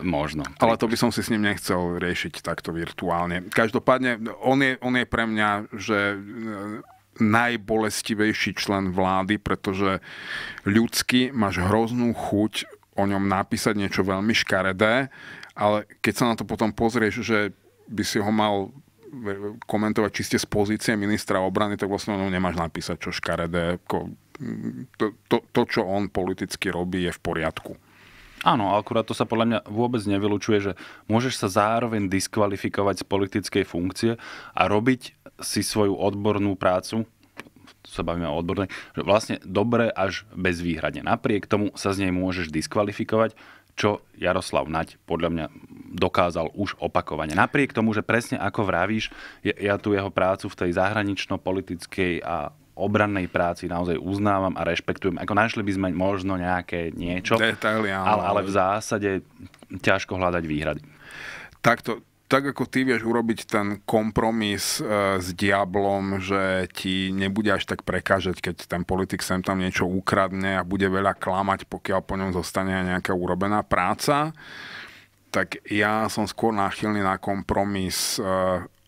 možno. Ale to by som si s ním nechcel riešiť takto virtuálne. Každopádne, on je, on je pre mňa, že e, najbolestivejší člen vlády, pretože ľudsky máš hroznú chuť o ňom napísať niečo veľmi škaredé, ale keď sa na to potom pozrieš, že by si ho mal e, komentovať čiste z pozície ministra obrany, tak vlastne ono nemáš napísať čo škaredé. Mm, to, to, to, čo on politicky robí, je v poriadku. Áno, akurát to sa podľa mňa vôbec nevylučuje, že môžeš sa zároveň diskvalifikovať z politickej funkcie a robiť si svoju odbornú prácu sa bavíme o odbornej, že vlastne dobre až bezvýhradne. Napriek tomu sa z nej môžeš diskvalifikovať, čo Jaroslav Naď podľa mňa dokázal už opakovane. Napriek tomu, že presne ako vravíš, ja tu jeho prácu v tej zahranično-politickej a obrannej práci naozaj uznávam a rešpektujem. Ako našli by sme možno nejaké niečo, Detaily, ale, ale v zásade ťažko hľadať výhrady. Takto, tak ako ty vieš urobiť ten kompromis e, s diablom, že ti nebude až tak prekážať, keď ten politik sem tam niečo ukradne a bude veľa klamať, pokiaľ po ňom zostane aj nejaká urobená práca, tak ja som skôr náchylný na kompromis e,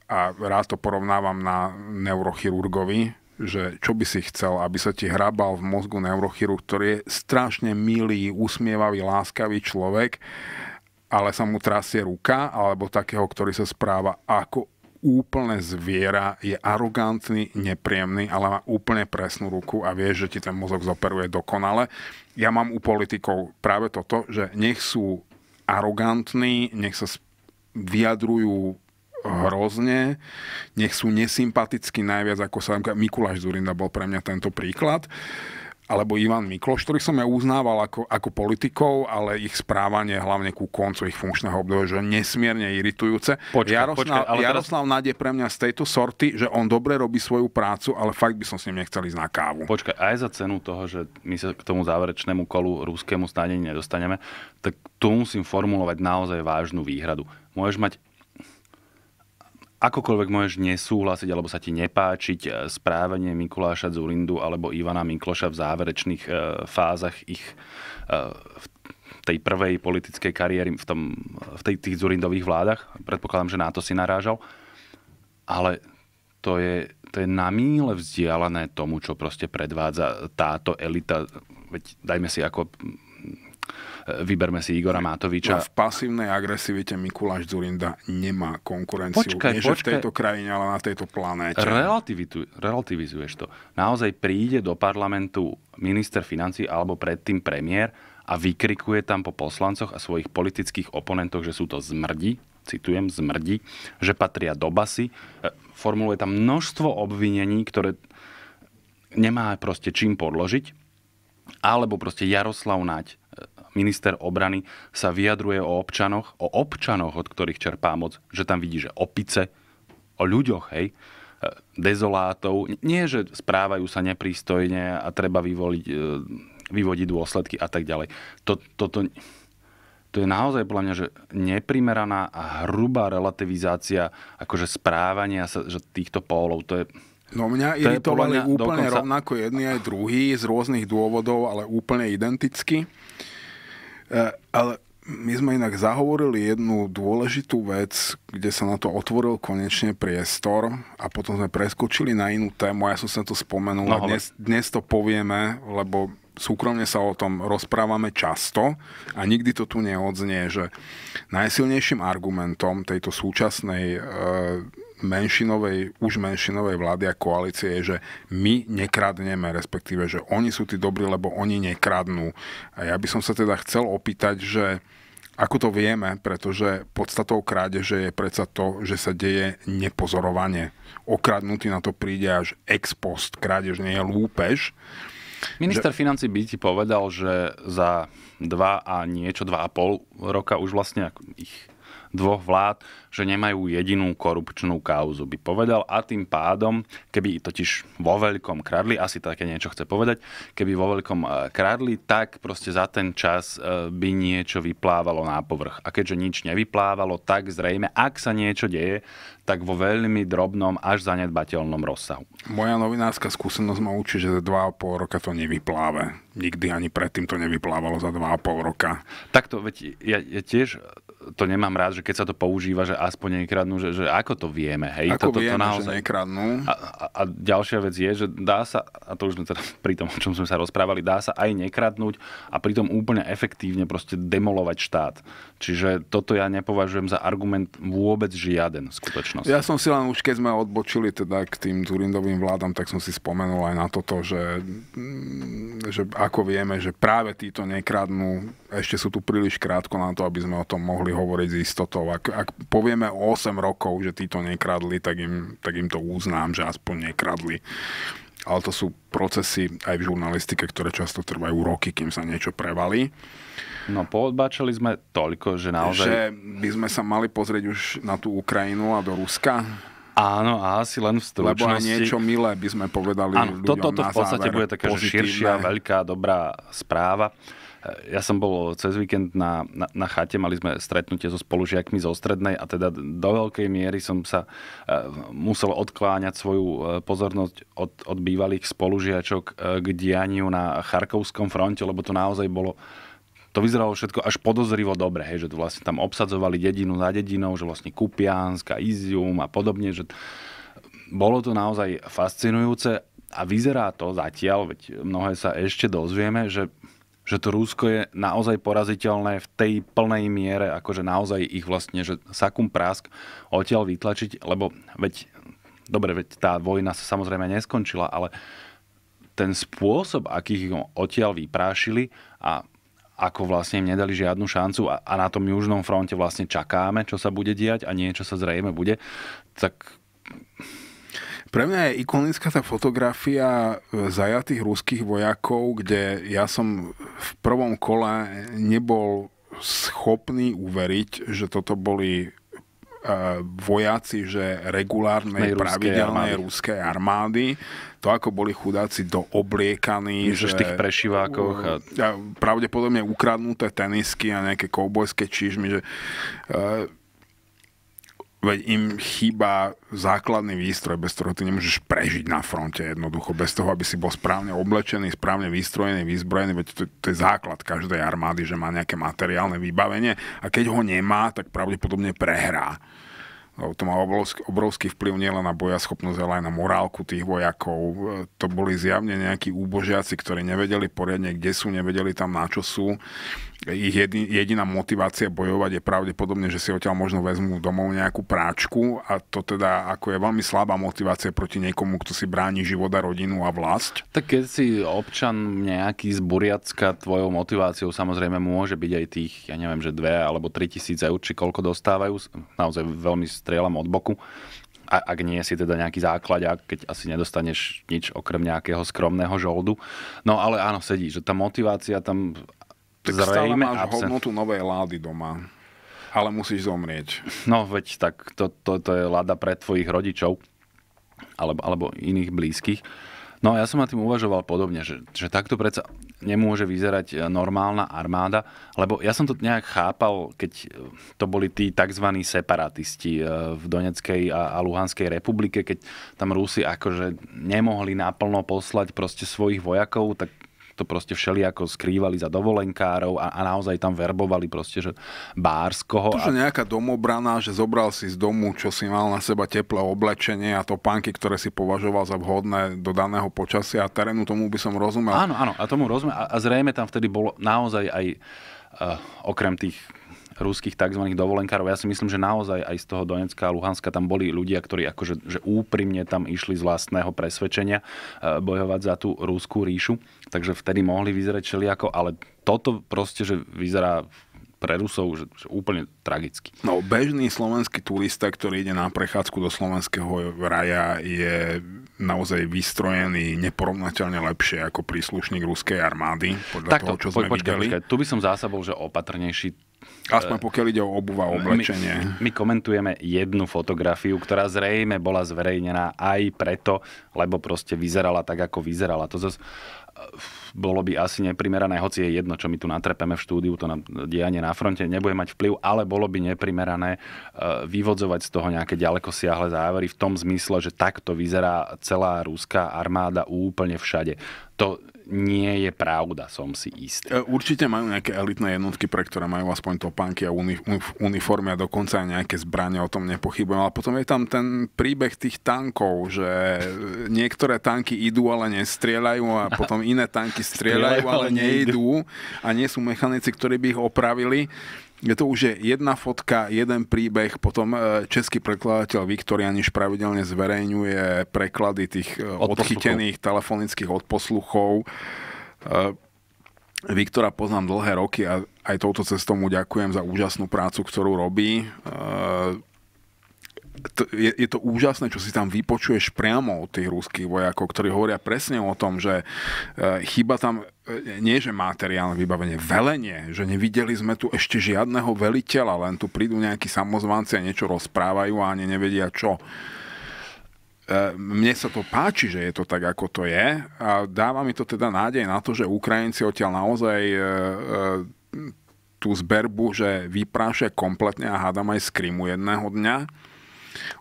a rád to porovnávam na neurochirurgovi, že čo by si chcel, aby sa ti hrabal v mozgu neurochirurg, ktorý je strašne milý, usmievavý, láskavý človek, ale sa mu trasie ruka, alebo takého, ktorý sa správa ako úplne zviera, je arogantný, nepríjemný, ale má úplne presnú ruku a vie, že ti ten mozog zoperuje dokonale. Ja mám u politikov práve toto, že nech sú arogantní, nech sa vyjadrujú hrozne, nech sú nesympatickí najviac, ako sa Mikuláš Zurinda bol pre mňa tento príklad. Uh, alebo Ivan Mikloš, ktorých som ja uznával ako, ako politikov, ale ich správanie hlavne ku koncu ich funkčného obdobia, že nesmierne iritujúce. Počkaj, Jaroslav, počkaj, ale Jaroslav teraz... Nade pre mňa z tejto sorty, že on dobre robí svoju prácu, ale fakt by som s ním nechcel ísť na kávu. Počkaj, aj za cenu toho, že my sa k tomu záverečnému kolu ruskému snadení nedostaneme, tak tu musím formulovať naozaj vážnu výhradu. Môžeš mať akokoľvek môžeš nesúhlasiť alebo sa ti nepáčiť e, správanie Mikuláša Zulindu alebo Ivana Mikloša v záverečných e, fázach ich e, v tej prvej politickej kariéry v, tom, v tej, tých Zurindových vládach. Predpokladám, že na to si narážal. Ale to je, to je na míle vzdialené tomu, čo proste predvádza táto elita. Veď dajme si ako Vyberme si Igora Matoviča. No v pasívnej agresivite Mikuláš Zurinda nemá konkurenciu. Počkaj, Nie, počkaj. v tejto krajine, ale na tejto planéte. Relativizuješ to. Naozaj príde do parlamentu minister financí alebo predtým premiér a vykrikuje tam po poslancoch a svojich politických oponentoch, že sú to zmrdi, citujem, zmrdi, že patria do basy. E, formuluje tam množstvo obvinení, ktoré nemá proste čím podložiť. Alebo proste Jaroslav Naď minister obrany sa vyjadruje o občanoch, o občanoch, od ktorých čerpá moc, že tam vidí, že opice, o ľuďoch, hej, dezolátov. Nie, že správajú sa neprístojne a treba vyvoliť, e, vyvodiť dôsledky a tak ďalej. To, to, to je naozaj podľa mňa, že neprimeraná a hrubá relativizácia akože správania sa, že týchto pólov, to je, No mňa to iritovali mňa úplne dokonca... rovnako jedni aj druhý z rôznych dôvodov, ale úplne identicky. E, ale my sme inak zahovorili jednu dôležitú vec, kde sa na to otvoril konečne priestor a potom sme preskočili na inú tému. Ja som sa to spomenul no, dnes, dnes to povieme, lebo súkromne sa o tom rozprávame často a nikdy to tu neodznie, že najsilnejším argumentom tejto súčasnej e, menšinovej, už menšinovej vlády a koalície je, že my nekradneme, respektíve, že oni sú tí dobrí, lebo oni nekradnú. A ja by som sa teda chcel opýtať, že ako to vieme, pretože podstatou krádeže je predsa to, že sa deje nepozorovanie. Okradnutý na to príde až ex post. Krádež nie je lúpež. Minister že... financí by ti povedal, že za dva a niečo, dva a pol roka už vlastne ich dvoch vlád, že nemajú jedinú korupčnú kauzu, by povedal. A tým pádom, keby totiž vo veľkom kradli, asi také niečo chce povedať, keby vo veľkom e, kradli, tak proste za ten čas e, by niečo vyplávalo na povrch. A keďže nič nevyplávalo, tak zrejme, ak sa niečo deje, tak vo veľmi drobnom až zanedbateľnom rozsahu. Moja novinárska skúsenosť ma učí, že za 2,5 roka to nevypláve. Nikdy ani predtým to nevyplávalo za 2,5 roka. Takto, veď ja, ja tiež to nemám rád, že keď sa to používa, že aspoň nekradnú, že, že ako to vieme, hej? Ako toto, vieme, to naozaj... že nekradnú. A, a, a ďalšia vec je, že dá sa, a to už sme teda [LAUGHS] pri tom, o čom sme sa rozprávali, dá sa aj nekradnúť a pritom úplne efektívne proste demolovať štát. Čiže toto ja nepovažujem za argument vôbec žiaden v skutočnosti. Ja som si len už, keď sme odbočili teda k tým Zurindovým vládam, tak som si spomenul aj na toto, že, mm, že ako vieme, že práve títo nekradnú ešte sú tu príliš krátko na to, aby sme o tom mohli hovoriť s istotou. Ak, ak povieme o 8 rokov, že títo nekradli, tak im, tak im to uznám, že aspoň nekradli. Ale to sú procesy aj v žurnalistike, ktoré často trvajú roky, kým sa niečo prevalí. No poodbáčali sme toľko, že naozaj... Že by sme sa mali pozrieť už na tú Ukrajinu a do Ruska. Áno, a asi len v stručnosti. Lebo aj niečo milé by sme povedali Áno, ľuďom toto to v podstate bude taká širšia, veľká, dobrá správa. Ja som bol cez víkend na, na, na chate, mali sme stretnutie so spolužiakmi zo strednej a teda do veľkej miery som sa e, musel odkláňať svoju e, pozornosť od, od bývalých spolužiačok e, k dianiu na Charkovskom fronte, lebo to naozaj bolo to vyzeralo všetko až podozrivo dobre, hej, že vlastne tam obsadzovali dedinu za dedinou, že vlastne Kupiansk a Izium a podobne, že bolo to naozaj fascinujúce a vyzerá to zatiaľ, veď mnohé sa ešte dozvieme, že že to Rúsko je naozaj poraziteľné v tej plnej miere, akože naozaj ich vlastne, že sakum prásk odtiaľ vytlačiť, lebo veď, dobre, veď tá vojna sa samozrejme neskončila, ale ten spôsob, akých ich odtiaľ vyprášili a ako vlastne im nedali žiadnu šancu a, a na tom južnom fronte vlastne čakáme, čo sa bude diať a niečo sa zrejme bude, tak pre mňa je ikonická tá fotografia e, zajatých ruských vojakov, kde ja som v prvom kole nebol schopný uveriť, že toto boli e, vojaci, že regulárnej, pravidelné pravidelnej armády. ruskej armády. To, ako boli chudáci doobliekaní. Že v tých prešivákoch. A... a pravdepodobne ukradnuté tenisky a nejaké koubojské čižmy, že e, Veď im chýba základný výstroj, bez ktorého ty nemôžeš prežiť na fronte jednoducho, bez toho, aby si bol správne oblečený, správne vystrojený, vyzbrojený, veď to, to je základ každej armády, že má nejaké materiálne vybavenie a keď ho nemá, tak pravdepodobne prehrá. To má obrovský, obrovský vplyv nielen na bojaschopnosť, ale aj na morálku tých vojakov. To boli zjavne nejakí úbožiaci, ktorí nevedeli poriadne, kde sú, nevedeli tam, na čo sú ich jediná motivácia bojovať je pravdepodobne, že si odtiaľ možno vezmú domov nejakú práčku a to teda ako je veľmi slabá motivácia proti niekomu, kto si bráni života, rodinu a vlast. Tak keď si občan nejaký z Buriacka tvojou motiváciou samozrejme môže byť aj tých, ja neviem, že dve alebo tri tisíc eur, či koľko dostávajú, naozaj veľmi strieľam od boku, a ak nie si teda nejaký základ, keď asi nedostaneš nič okrem nejakého skromného žoldu. No ale áno, sedí, že tá motivácia tam tak zrejme stále máš absent. hodnotu novej lády doma. Ale musíš zomrieť. No veď tak to, to, to je lada pre tvojich rodičov alebo, alebo iných blízkych. No a ja som na tým uvažoval podobne, že, že takto predsa nemôže vyzerať e, normálna armáda, lebo ja som to nejak chápal, keď e, to boli tí tzv. separatisti e, v Doneckej a Luhanskej republike, keď tam Rusi akože nemohli naplno poslať proste svojich vojakov, tak to proste všelijako skrývali za dovolenkárov a, a naozaj tam verbovali proste, že Bárskoho. To, a... že nejaká domobraná, že zobral si z domu, čo si mal na seba teplé oblečenie a pánky, ktoré si považoval za vhodné do daného počasia a terénu, tomu by som rozumel. Áno, áno, a tomu rozumel. A, a zrejme tam vtedy bolo naozaj aj uh, okrem tých ruských tzv. dovolenkárov. Ja si myslím, že naozaj aj z toho Donetska a Luhanska tam boli ľudia, ktorí akože že úprimne tam išli z vlastného presvedčenia eh, bojovať za tú rúskú ríšu takže vtedy mohli vyzerať ako, ale toto proste, že vyzerá pre Rusov že, že úplne tragicky. No bežný slovenský turista, ktorý ide na prechádzku do slovenského raja, je naozaj vystrojený neporovnateľne lepšie ako príslušník ruskej armády, podľa tak toho, čo po, sme počkaj, videli. Počkaj, tu by som zasa bol, že opatrnejší. E, Aspoň pokiaľ ide o obuva a oblečenie. My, my komentujeme jednu fotografiu, ktorá zrejme bola zverejnená aj preto, lebo proste vyzerala tak, ako vyzerala. To zase bolo by asi neprimerané, hoci je jedno, čo my tu natrepeme v štúdiu, to na dianie na fronte nebude mať vplyv, ale bolo by neprimerané e, vyvodzovať z toho nejaké ďaleko siahle závery v tom zmysle, že takto vyzerá celá ruská armáda úplne všade. To nie je pravda, som si istý. E, určite majú nejaké elitné jednotky, pre ktoré majú aspoň to topánky a uniformy a dokonca aj nejaké zbranie o tom nepochybujem. Ale potom je tam ten príbeh tých tankov, že niektoré tanky idú, ale nestrieľajú a potom iné tanky [LAUGHS] strieľajú, ale nejdú a nie sú mechanici, ktorí by ich opravili. Je to už je jedna fotka, jeden príbeh, potom e, český prekladateľ Janiš pravidelne zverejňuje preklady tých e, odchytených telefonických odposluchov. E, Viktora poznám dlhé roky a aj touto cestou mu ďakujem za úžasnú prácu, ktorú robí je, je to úžasné, čo si tam vypočuješ priamo od tých ruských vojakov, ktorí hovoria presne o tom, že e, chyba tam e, nie že materiálne vybavenie, velenie, že nevideli sme tu ešte žiadneho veliteľa, len tu prídu nejakí samozvanci a niečo rozprávajú a ani nevedia čo e, mne sa to páči, že je to tak, ako to je. A dáva mi to teda nádej na to, že Ukrajinci odtiaľ naozaj e, e, tú zberbu, že vyprášia kompletne a hádam aj z Krymu jedného dňa.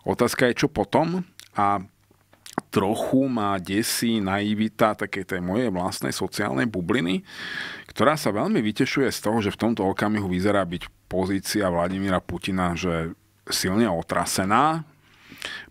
Otázka je, čo potom? A trochu má desí naivita také tej mojej vlastnej sociálnej bubliny, ktorá sa veľmi vytešuje z toho, že v tomto okamihu vyzerá byť pozícia Vladimíra Putina, že silne otrasená.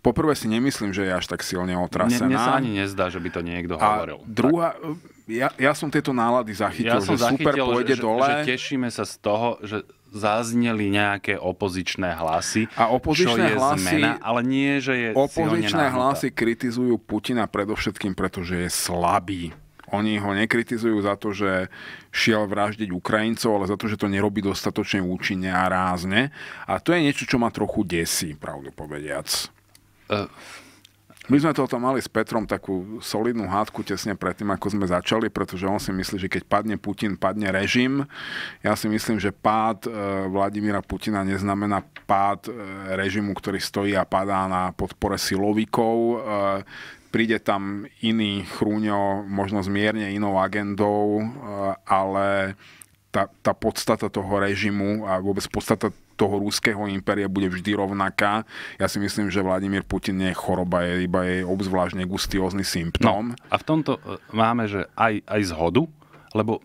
Poprvé si nemyslím, že je až tak silne otrasená. Mne, mne sa ani nezdá, že by to niekto a hovoril. Druhá, ja, ja som tieto nálady zachytil, ja som že zachytil, super pôjde že, dole. Že tešíme sa z toho, že zazneli nejaké opozičné hlasy, a opozičné čo je hlasy, zmena, ale nie, že je Opozičné hlasy kritizujú Putina predovšetkým, pretože je slabý. Oni ho nekritizujú za to, že šiel vraždiť Ukrajincov, ale za to, že to nerobí dostatočne účinne a rázne. A to je niečo, čo ma trochu desí, pravdu povediac. Uh my sme toto mali s Petrom takú solidnú hádku tesne predtým, ako sme začali, pretože on si myslí, že keď padne Putin, padne režim. Ja si myslím, že pád e, Vladimíra Putina neznamená pád e, režimu, ktorý stojí a padá na podpore silovikov e, príde tam iný chrúňo, možno s mierne inou agendou, ale tá, tá podstata toho režimu a vôbec podstata toho rúského impéria bude vždy rovnaká. Ja si myslím, že Vladimír Putin nie je choroba, je iba jej obzvlášť negustiózny symptóm. No, a v tomto e, máme, že aj, aj zhodu, lebo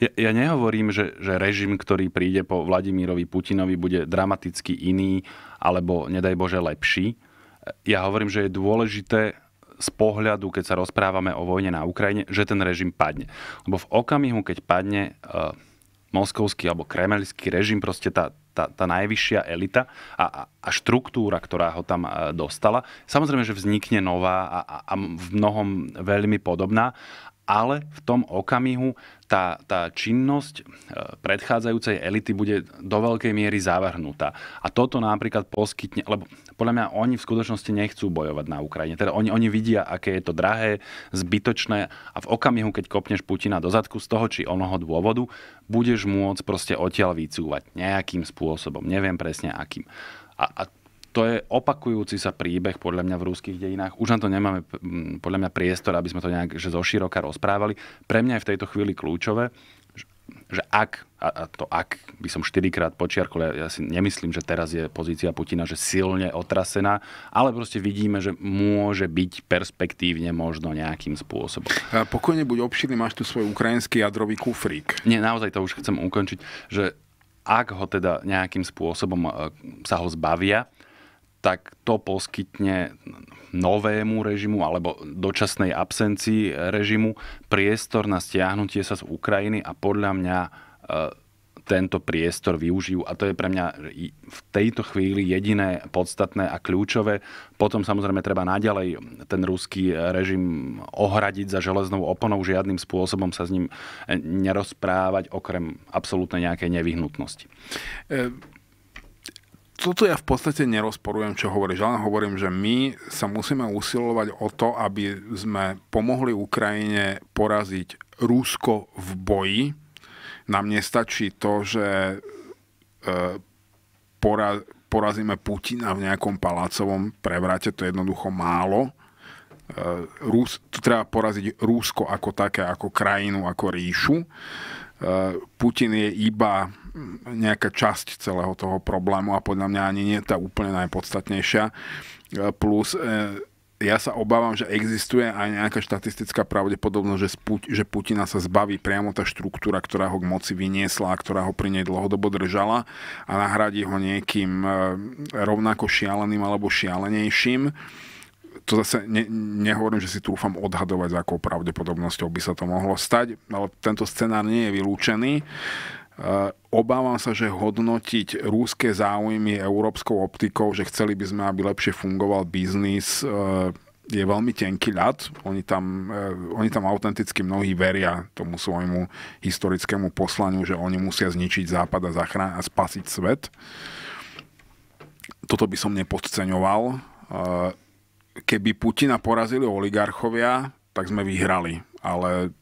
ja, ja nehovorím, že, že režim, ktorý príde po Vladimírovi Putinovi, bude dramaticky iný alebo, nedaj Bože, lepší. Ja hovorím, že je dôležité z pohľadu, keď sa rozprávame o vojne na Ukrajine, že ten režim padne. Lebo v okamihu, keď padne, e, moskovský alebo kremelský režim, proste tá, tá, tá najvyššia elita a, a štruktúra, ktorá ho tam e, dostala. Samozrejme, že vznikne nová a, a, a v mnohom veľmi podobná, ale v tom okamihu tá, tá činnosť e, predchádzajúcej elity bude do veľkej miery zavrhnutá. A toto napríklad poskytne, lebo podľa mňa oni v skutočnosti nechcú bojovať na Ukrajine. Teda oni, oni vidia, aké je to drahé, zbytočné a v okamihu, keď kopneš Putina do zadku z toho či onoho dôvodu, budeš môcť proste odtiaľ vycúvať nejakým spôsobom. Neviem presne akým. A, a to je opakujúci sa príbeh podľa mňa v rúských dejinách. Už na to nemáme podľa mňa priestor, aby sme to nejak že zoširoka rozprávali. Pre mňa je v tejto chvíli kľúčové, že ak, a to ak by som štyrikrát počiarkol, ja, ja si nemyslím, že teraz je pozícia Putina že silne otrasená, ale proste vidíme, že môže byť perspektívne možno nejakým spôsobom. Pokojne buď obširný, máš tu svoj ukrajinský jadrový kufrík. Nie, naozaj to už chcem ukončiť, že ak ho teda nejakým spôsobom e, sa ho zbavia, tak to poskytne novému režimu alebo dočasnej absencii režimu priestor na stiahnutie sa z Ukrajiny a podľa mňa e, tento priestor využijú a to je pre mňa v tejto chvíli jediné podstatné a kľúčové. Potom samozrejme treba naďalej ten ruský režim ohradiť za železnou oponou, žiadnym spôsobom sa s ním nerozprávať okrem absolútne nejakej nevyhnutnosti. E- toto ja v podstate nerozporujem, čo hovoríš, ale hovorím, že my sa musíme usilovať o to, aby sme pomohli Ukrajine poraziť Rusko v boji. Nám nestačí to, že e, pora, porazíme Putina v nejakom palácovom prevrate, to je jednoducho málo. E, Rus, tu treba poraziť Rusko ako také, ako krajinu, ako ríšu. E, Putin je iba nejaká časť celého toho problému a podľa mňa ani nie tá úplne najpodstatnejšia. E, plus e, ja sa obávam, že existuje aj nejaká štatistická pravdepodobnosť, že, Put- že Putina sa zbaví priamo tá štruktúra, ktorá ho k moci vyniesla a ktorá ho pri nej dlhodobo držala a nahradí ho niekým e, rovnako šialeným alebo šialenejším. To zase ne, nehovorím, že si trúfam odhadovať, za akou pravdepodobnosťou by sa to mohlo stať, ale tento scenár nie je vylúčený. Uh, Eh, obávam sa, že hodnotiť rúske záujmy európskou optikou, že chceli by sme, aby lepšie fungoval biznis, eh, je veľmi tenký ľad. Oni tam, eh, oni tam autenticky mnohí veria tomu svojmu historickému poslaniu, že oni musia zničiť Západ a, zachrániť a spasiť svet. Toto by som nepodceňoval. Keby Putina porazili oligarchovia, tak sme vyhrali ale,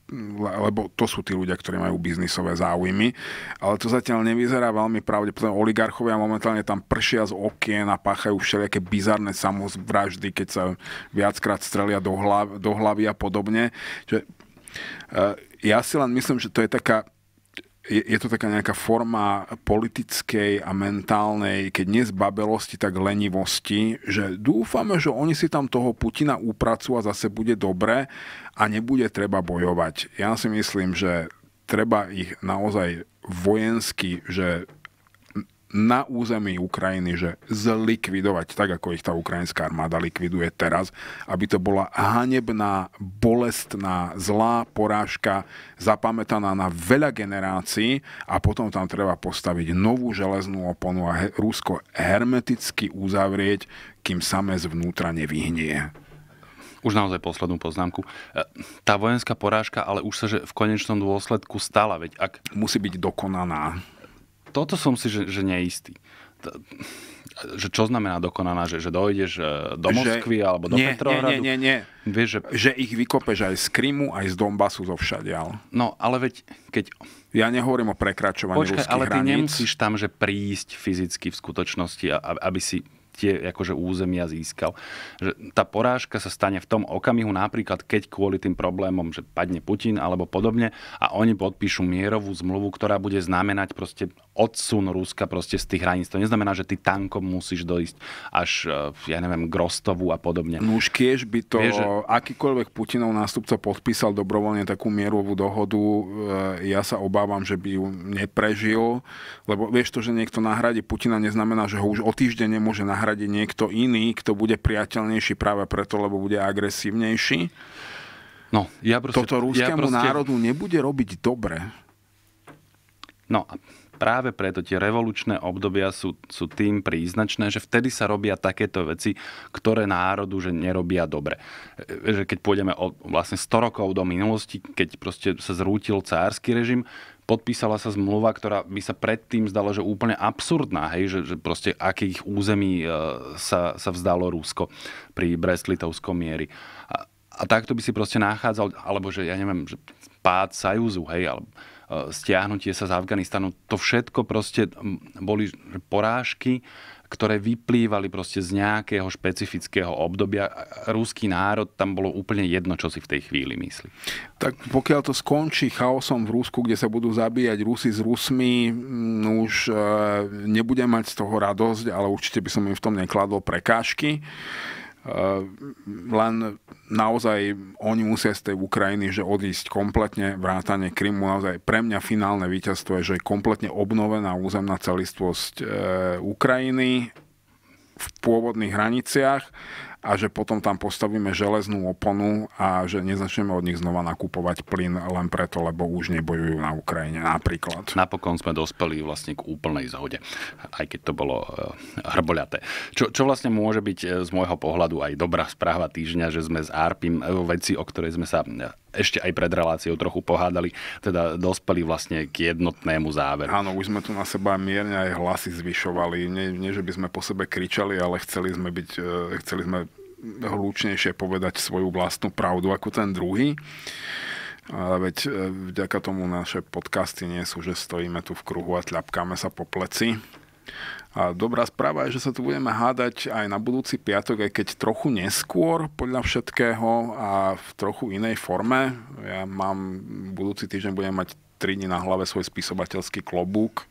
lebo to sú tí ľudia, ktorí majú biznisové záujmy, ale to zatiaľ nevyzerá veľmi pravdepodobne. Oligarchovia momentálne tam pršia z okien a páchajú všelijaké bizarné samozvraždy, keď sa viackrát strelia do, hlav, do hlavy a podobne. Čiže, e, ja si len myslím, že to je taká je, je to taká nejaká forma politickej a mentálnej, keď nie babelosti, tak lenivosti, že dúfame, že oni si tam toho Putina upracujú a zase bude dobre a nebude treba bojovať. Ja si myslím, že treba ich naozaj vojensky, že na území Ukrajiny, že zlikvidovať, tak ako ich tá ukrajinská armáda likviduje teraz, aby to bola hanebná, bolestná, zlá porážka, zapamätaná na veľa generácií a potom tam treba postaviť novú železnú oponu a he- Rusko hermeticky uzavrieť, kým same zvnútra nevyhnie už naozaj poslednú poznámku. E, tá vojenská porážka ale už sa že v konečnom dôsledku stala, veď ak... Musí byť dokonaná toto som si, že, že neistý. Že čo znamená dokonaná? Že, že dojdeš eh, do Moskvy že, alebo do nie, Petrohradu? Nie, nie, nie. nie. Vieš, že... že ich vykopeš aj z Krymu, aj z Donbasu, zo všadiaľ. No, ale veď keď... Ja nehovorím o prekračovaní Počkaj, ruských ale hraníc. ty nemusíš tam, že prísť fyzicky v skutočnosti, aby si tie akože územia získal. Že tá porážka sa stane v tom okamihu, napríklad keď kvôli tým problémom, že padne Putin alebo podobne a oni podpíšu mierovú zmluvu, ktorá bude znamenať proste odsun Ruska proste z tých hraníc. To neznamená, že ty tankom musíš dojsť až, e, ja neviem, k Rostovu a podobne. No už kiež by to Vieš, že... akýkoľvek Putinov nástupca podpísal dobrovoľne takú mierovú dohodu, e, ja sa obávam, že by ju neprežil, lebo vieš to, že niekto nahradí Putina, neznamená, že ho už o týždeň nemôže nahradiť nahradí niekto iný, kto bude priateľnejší práve preto, lebo bude agresívnejší. No, ja proste, Toto rúskému ja proste... národu nebude robiť dobre. No a práve preto tie revolučné obdobia sú, sú tým príznačné, že vtedy sa robia takéto veci, ktoré národu že nerobia dobre. E, že keď pôjdeme o, vlastne 100 rokov do minulosti, keď proste sa zrútil cársky režim, podpísala sa zmluva, ktorá by sa predtým zdala, že úplne absurdná, hej, že, že proste akých území e, sa, sa vzdalo Rusko pri Brest-Litovskom miery. A, a takto by si proste nachádzal, alebo že ja neviem, že pád Sajuzu, hej, alebo E, stiahnutie sa z Afganistanu. To všetko proste boli porážky, ktoré vyplývali proste z nejakého špecifického obdobia. Ruský národ, tam bolo úplne jedno, čo si v tej chvíli myslí. Tak pokiaľ to skončí chaosom v Rusku, kde sa budú zabíjať Rusy s Rusmi, už e, nebudem mať z toho radosť, ale určite by som im v tom nekladol prekážky. Ehm, len naozaj oni musia z tej Ukrajiny že odísť kompletne, vrátanie Krymu, naozaj pre mňa finálne víťazstvo je, že je kompletne obnovená územná celistvosť ehm, Ukrajiny v pôvodných hraniciach a že potom tam postavíme železnú oponu a že nezačneme od nich znova nakupovať plyn len preto, lebo už nebojujú na Ukrajine napríklad. Napokon sme dospeli vlastne k úplnej zhode, aj keď to bolo e, hrboľaté. Čo, čo vlastne môže byť e, z môjho pohľadu aj dobrá správa týždňa, že sme s ARPIM e, veci, o ktorej sme sa ešte aj pred reláciou trochu pohádali, teda dospeli vlastne k jednotnému záveru. Áno, už sme tu na seba mierne aj hlasy zvyšovali. Nie, nie že by sme po sebe kričali, ale chceli sme byť, e, chceli sme hlučnejšie povedať svoju vlastnú pravdu ako ten druhý. A veď e, vďaka tomu naše podcasty nie sú, že stojíme tu v kruhu a tľapkáme sa po pleci a dobrá správa je, že sa tu budeme hádať aj na budúci piatok, aj keď trochu neskôr podľa všetkého a v trochu inej forme. Ja mám budúci týždeň budem mať 3 dní na hlave svoj spisovateľský klobúk.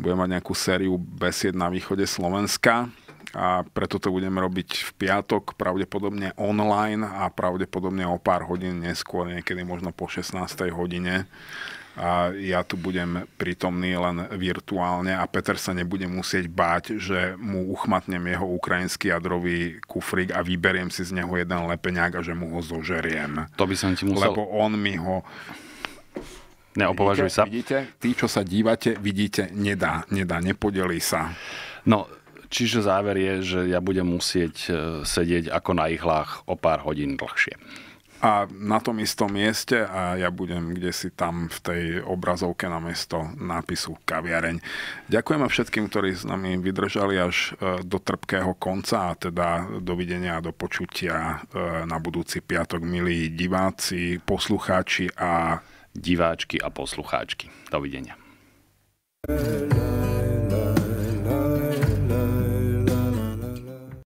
Budem mať nejakú sériu besied na východe Slovenska a preto to budeme robiť v piatok, pravdepodobne online a pravdepodobne o pár hodín neskôr, niekedy možno po 16. hodine a ja tu budem prítomný len virtuálne a Peter sa nebude musieť báť, že mu uchmatnem jeho ukrajinský jadrový kufrík a vyberiem si z neho jeden lepeňák a že mu ho zožeriem. To by som ti musel... Lebo on mi ho Neopovažuj sa. Vidíte, tí, čo sa dívate, vidíte, nedá, nedá, nepodelí sa. No, čiže záver je, že ja budem musieť eh, sedieť ako na ihlách o pár hodín dlhšie a na tom istom mieste a ja budem kde si tam v tej obrazovke na mesto nápisu kaviareň. a všetkým, ktorí s nami vydržali až e, do trpkého konca a teda dovidenia a do počutia e, na budúci piatok, milí diváci, poslucháči a diváčky a poslucháčky. Dovidenia. Hello.